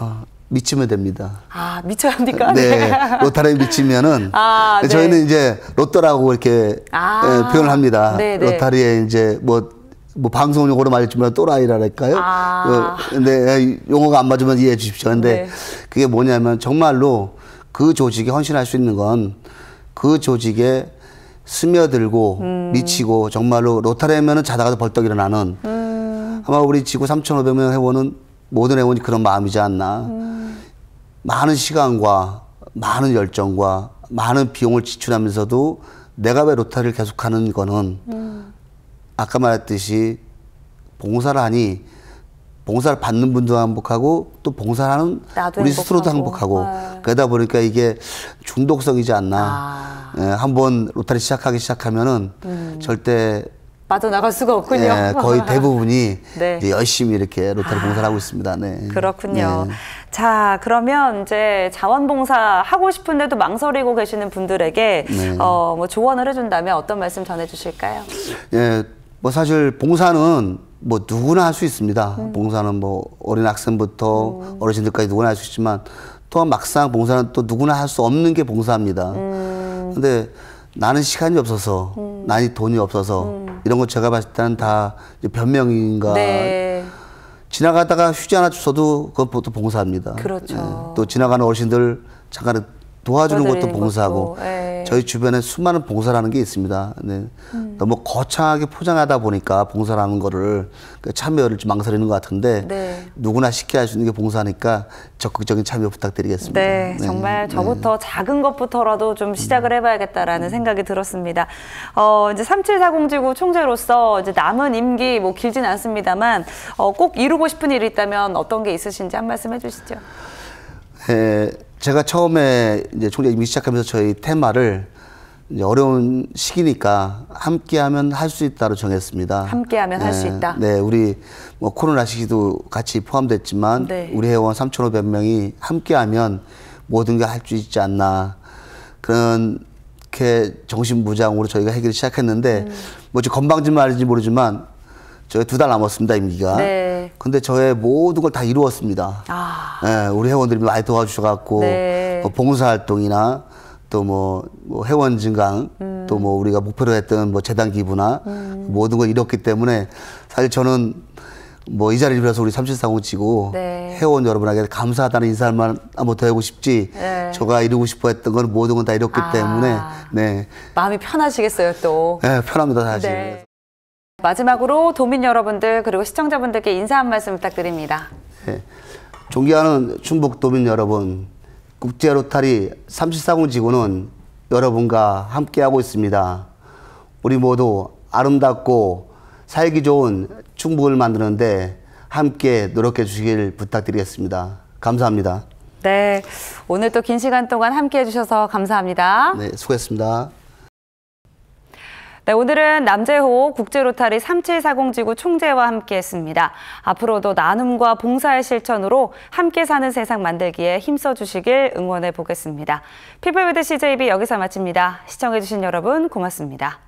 어, 미치면 됩니다. 아, 미쳐야 합니까? 네. 네. 로타를 미치면은. 아, 네. 저희는 이제 로또라고 이렇게 아, 예, 표현을 합니다. 네네. 네. 로타리에 이제 뭐, 뭐 방송 용으로 말했지만 또라이랄까요? 라 아. 어, 근데 예, 용어가 안 맞으면 이해해 주십시오. 근데 네. 그게 뭐냐면 정말로 그 조직에 헌신할 수 있는 건 그 조직에 스며들고 음. 미치고 정말로 로타리면은 자다가도 벌떡 일어나는 음. 아마 우리 지구 3,500명 회원은 모든 회원이 그런 마음이지 않나. 음. 많은 시간과 많은 열정과 많은 비용을 지출하면서도 내가 왜 로타리를 계속하는 거는 음. 아까 말했듯이 봉사를 하니 봉사를 받는 분도 행복하고 또 봉사하는 우리 행복하고. 스스로도 행복하고 네. 그러다 보니까 이게 중독성이지 않나. 아. 예, 한번 로타리 시작하기 시작하면은 음. 절대 빠져나갈 수가 없군요. 네, 거의 대부분이 네. 열심히 이렇게 로타리 봉사를 하고 있습니다. 네. 그렇군요. 네. 자, 그러면 이제 자원봉사 하고 싶은데도 망설이고 계시는 분들에게 네. 어, 뭐 조언을 해준다면 어떤 말씀 전해주실까요? 예, 뭐 사실 봉사는 뭐 누구나 할 수 있습니다. 음. 봉사는 뭐 어린 학생부터 음. 어르신들까지 누구나 할 수 있지만 또 막상 봉사는 또 누구나 할 수 없는 게 봉사입니다. 음. 근데 나는 시간이 없어서, 음. 나는 돈이 없어서. 음. 이런 거 제가 봤을 때는 다 변명인가. 네. 지나가다가 휴지 하나 주셔도 그것 보통 봉사합니다. 그렇죠. 예. 또 지나가는 어르신들 잠깐 도와주는 것도 봉사하고 것도. 예. 저희 주변에 수많은 봉사라는 게 있습니다. 네. 음. 너무 거창하게 포장하다 보니까 봉사라는 거를 그 참여를 좀 망설이는 것 같은데 네. 누구나 쉽게 할 수 있는 게 봉사니까 적극적인 참여 부탁드리겠습니다. 네, 네. 정말 네. 저부터 작은 것부터라도 좀 시작을 해봐야겠다라는 음. 생각이 들었습니다. 어, 이제 3740지구 총재로서 이제 남은 임기 뭐 길진 않습니다만 어, 꼭 이루고 싶은 일이 있다면 어떤 게 있으신지 한 말씀 해주시죠. 에... 네, 제가 처음에 이제 총재님이 시작하면서 저희 테마를 어려운 시기니까 함께하면 할 수 있다로 정했습니다. 함께하면 네, 할수 있다. 네, 우리 뭐 코로나 시기도 같이 포함됐지만 네. 우리 회원 3,500명이 함께하면 모든 게 할 수 있지 않나 그런 게 정신무장으로 저희가 해결을 시작했는데 음. 뭐 건방진 말인지 모르지만 저희 두달 남았습니다 임기가. 네. 근데 저의 모든 걸 다 이루었습니다. 아. 예, 우리 회원들이 많이 도와주셔갖고 네. 어, 뭐 봉사활동이나 또 뭐 뭐 회원 증강 음. 또뭐 우리가 목표로 했던 뭐 재단 기부나 음. 모든 걸 이뤘기 때문에 사실 저는 뭐 이 자리를 빌어서 우리 삼칠사공 치고 네. 회원 여러분에게 감사하다는 인사만 한 번 더 하고 싶지 네. 제가 이루고 싶어 했던 건 모든 건다 이뤘기 아. 때문에 네 마음이 편하시겠어요 또네 편합니다 사실. 네. 마지막으로 도민 여러분들 그리고 시청자분들께 인사 한 말씀 부탁드립니다. 네. 존귀하는 충북 도민 여러분, 국제 로타리 34군 지구는 여러분과 함께하고 있습니다. 우리 모두 아름답고 살기 좋은 충북을 만드는데 함께 노력해 주시길 부탁드리겠습니다. 감사합니다. 네, 오늘 또 긴 시간 동안 함께해 주셔서 감사합니다. 네, 수고했습니다. 네, 오늘은 남재호 국제로타리 3740지구 총재와 함께했습니다. 앞으로도 나눔과 봉사의 실천으로 함께 사는 세상 만들기에 힘써 주시길 응원해 보겠습니다. 피플비드 CJB 여기서 마칩니다. 시청해 주신 여러분 고맙습니다.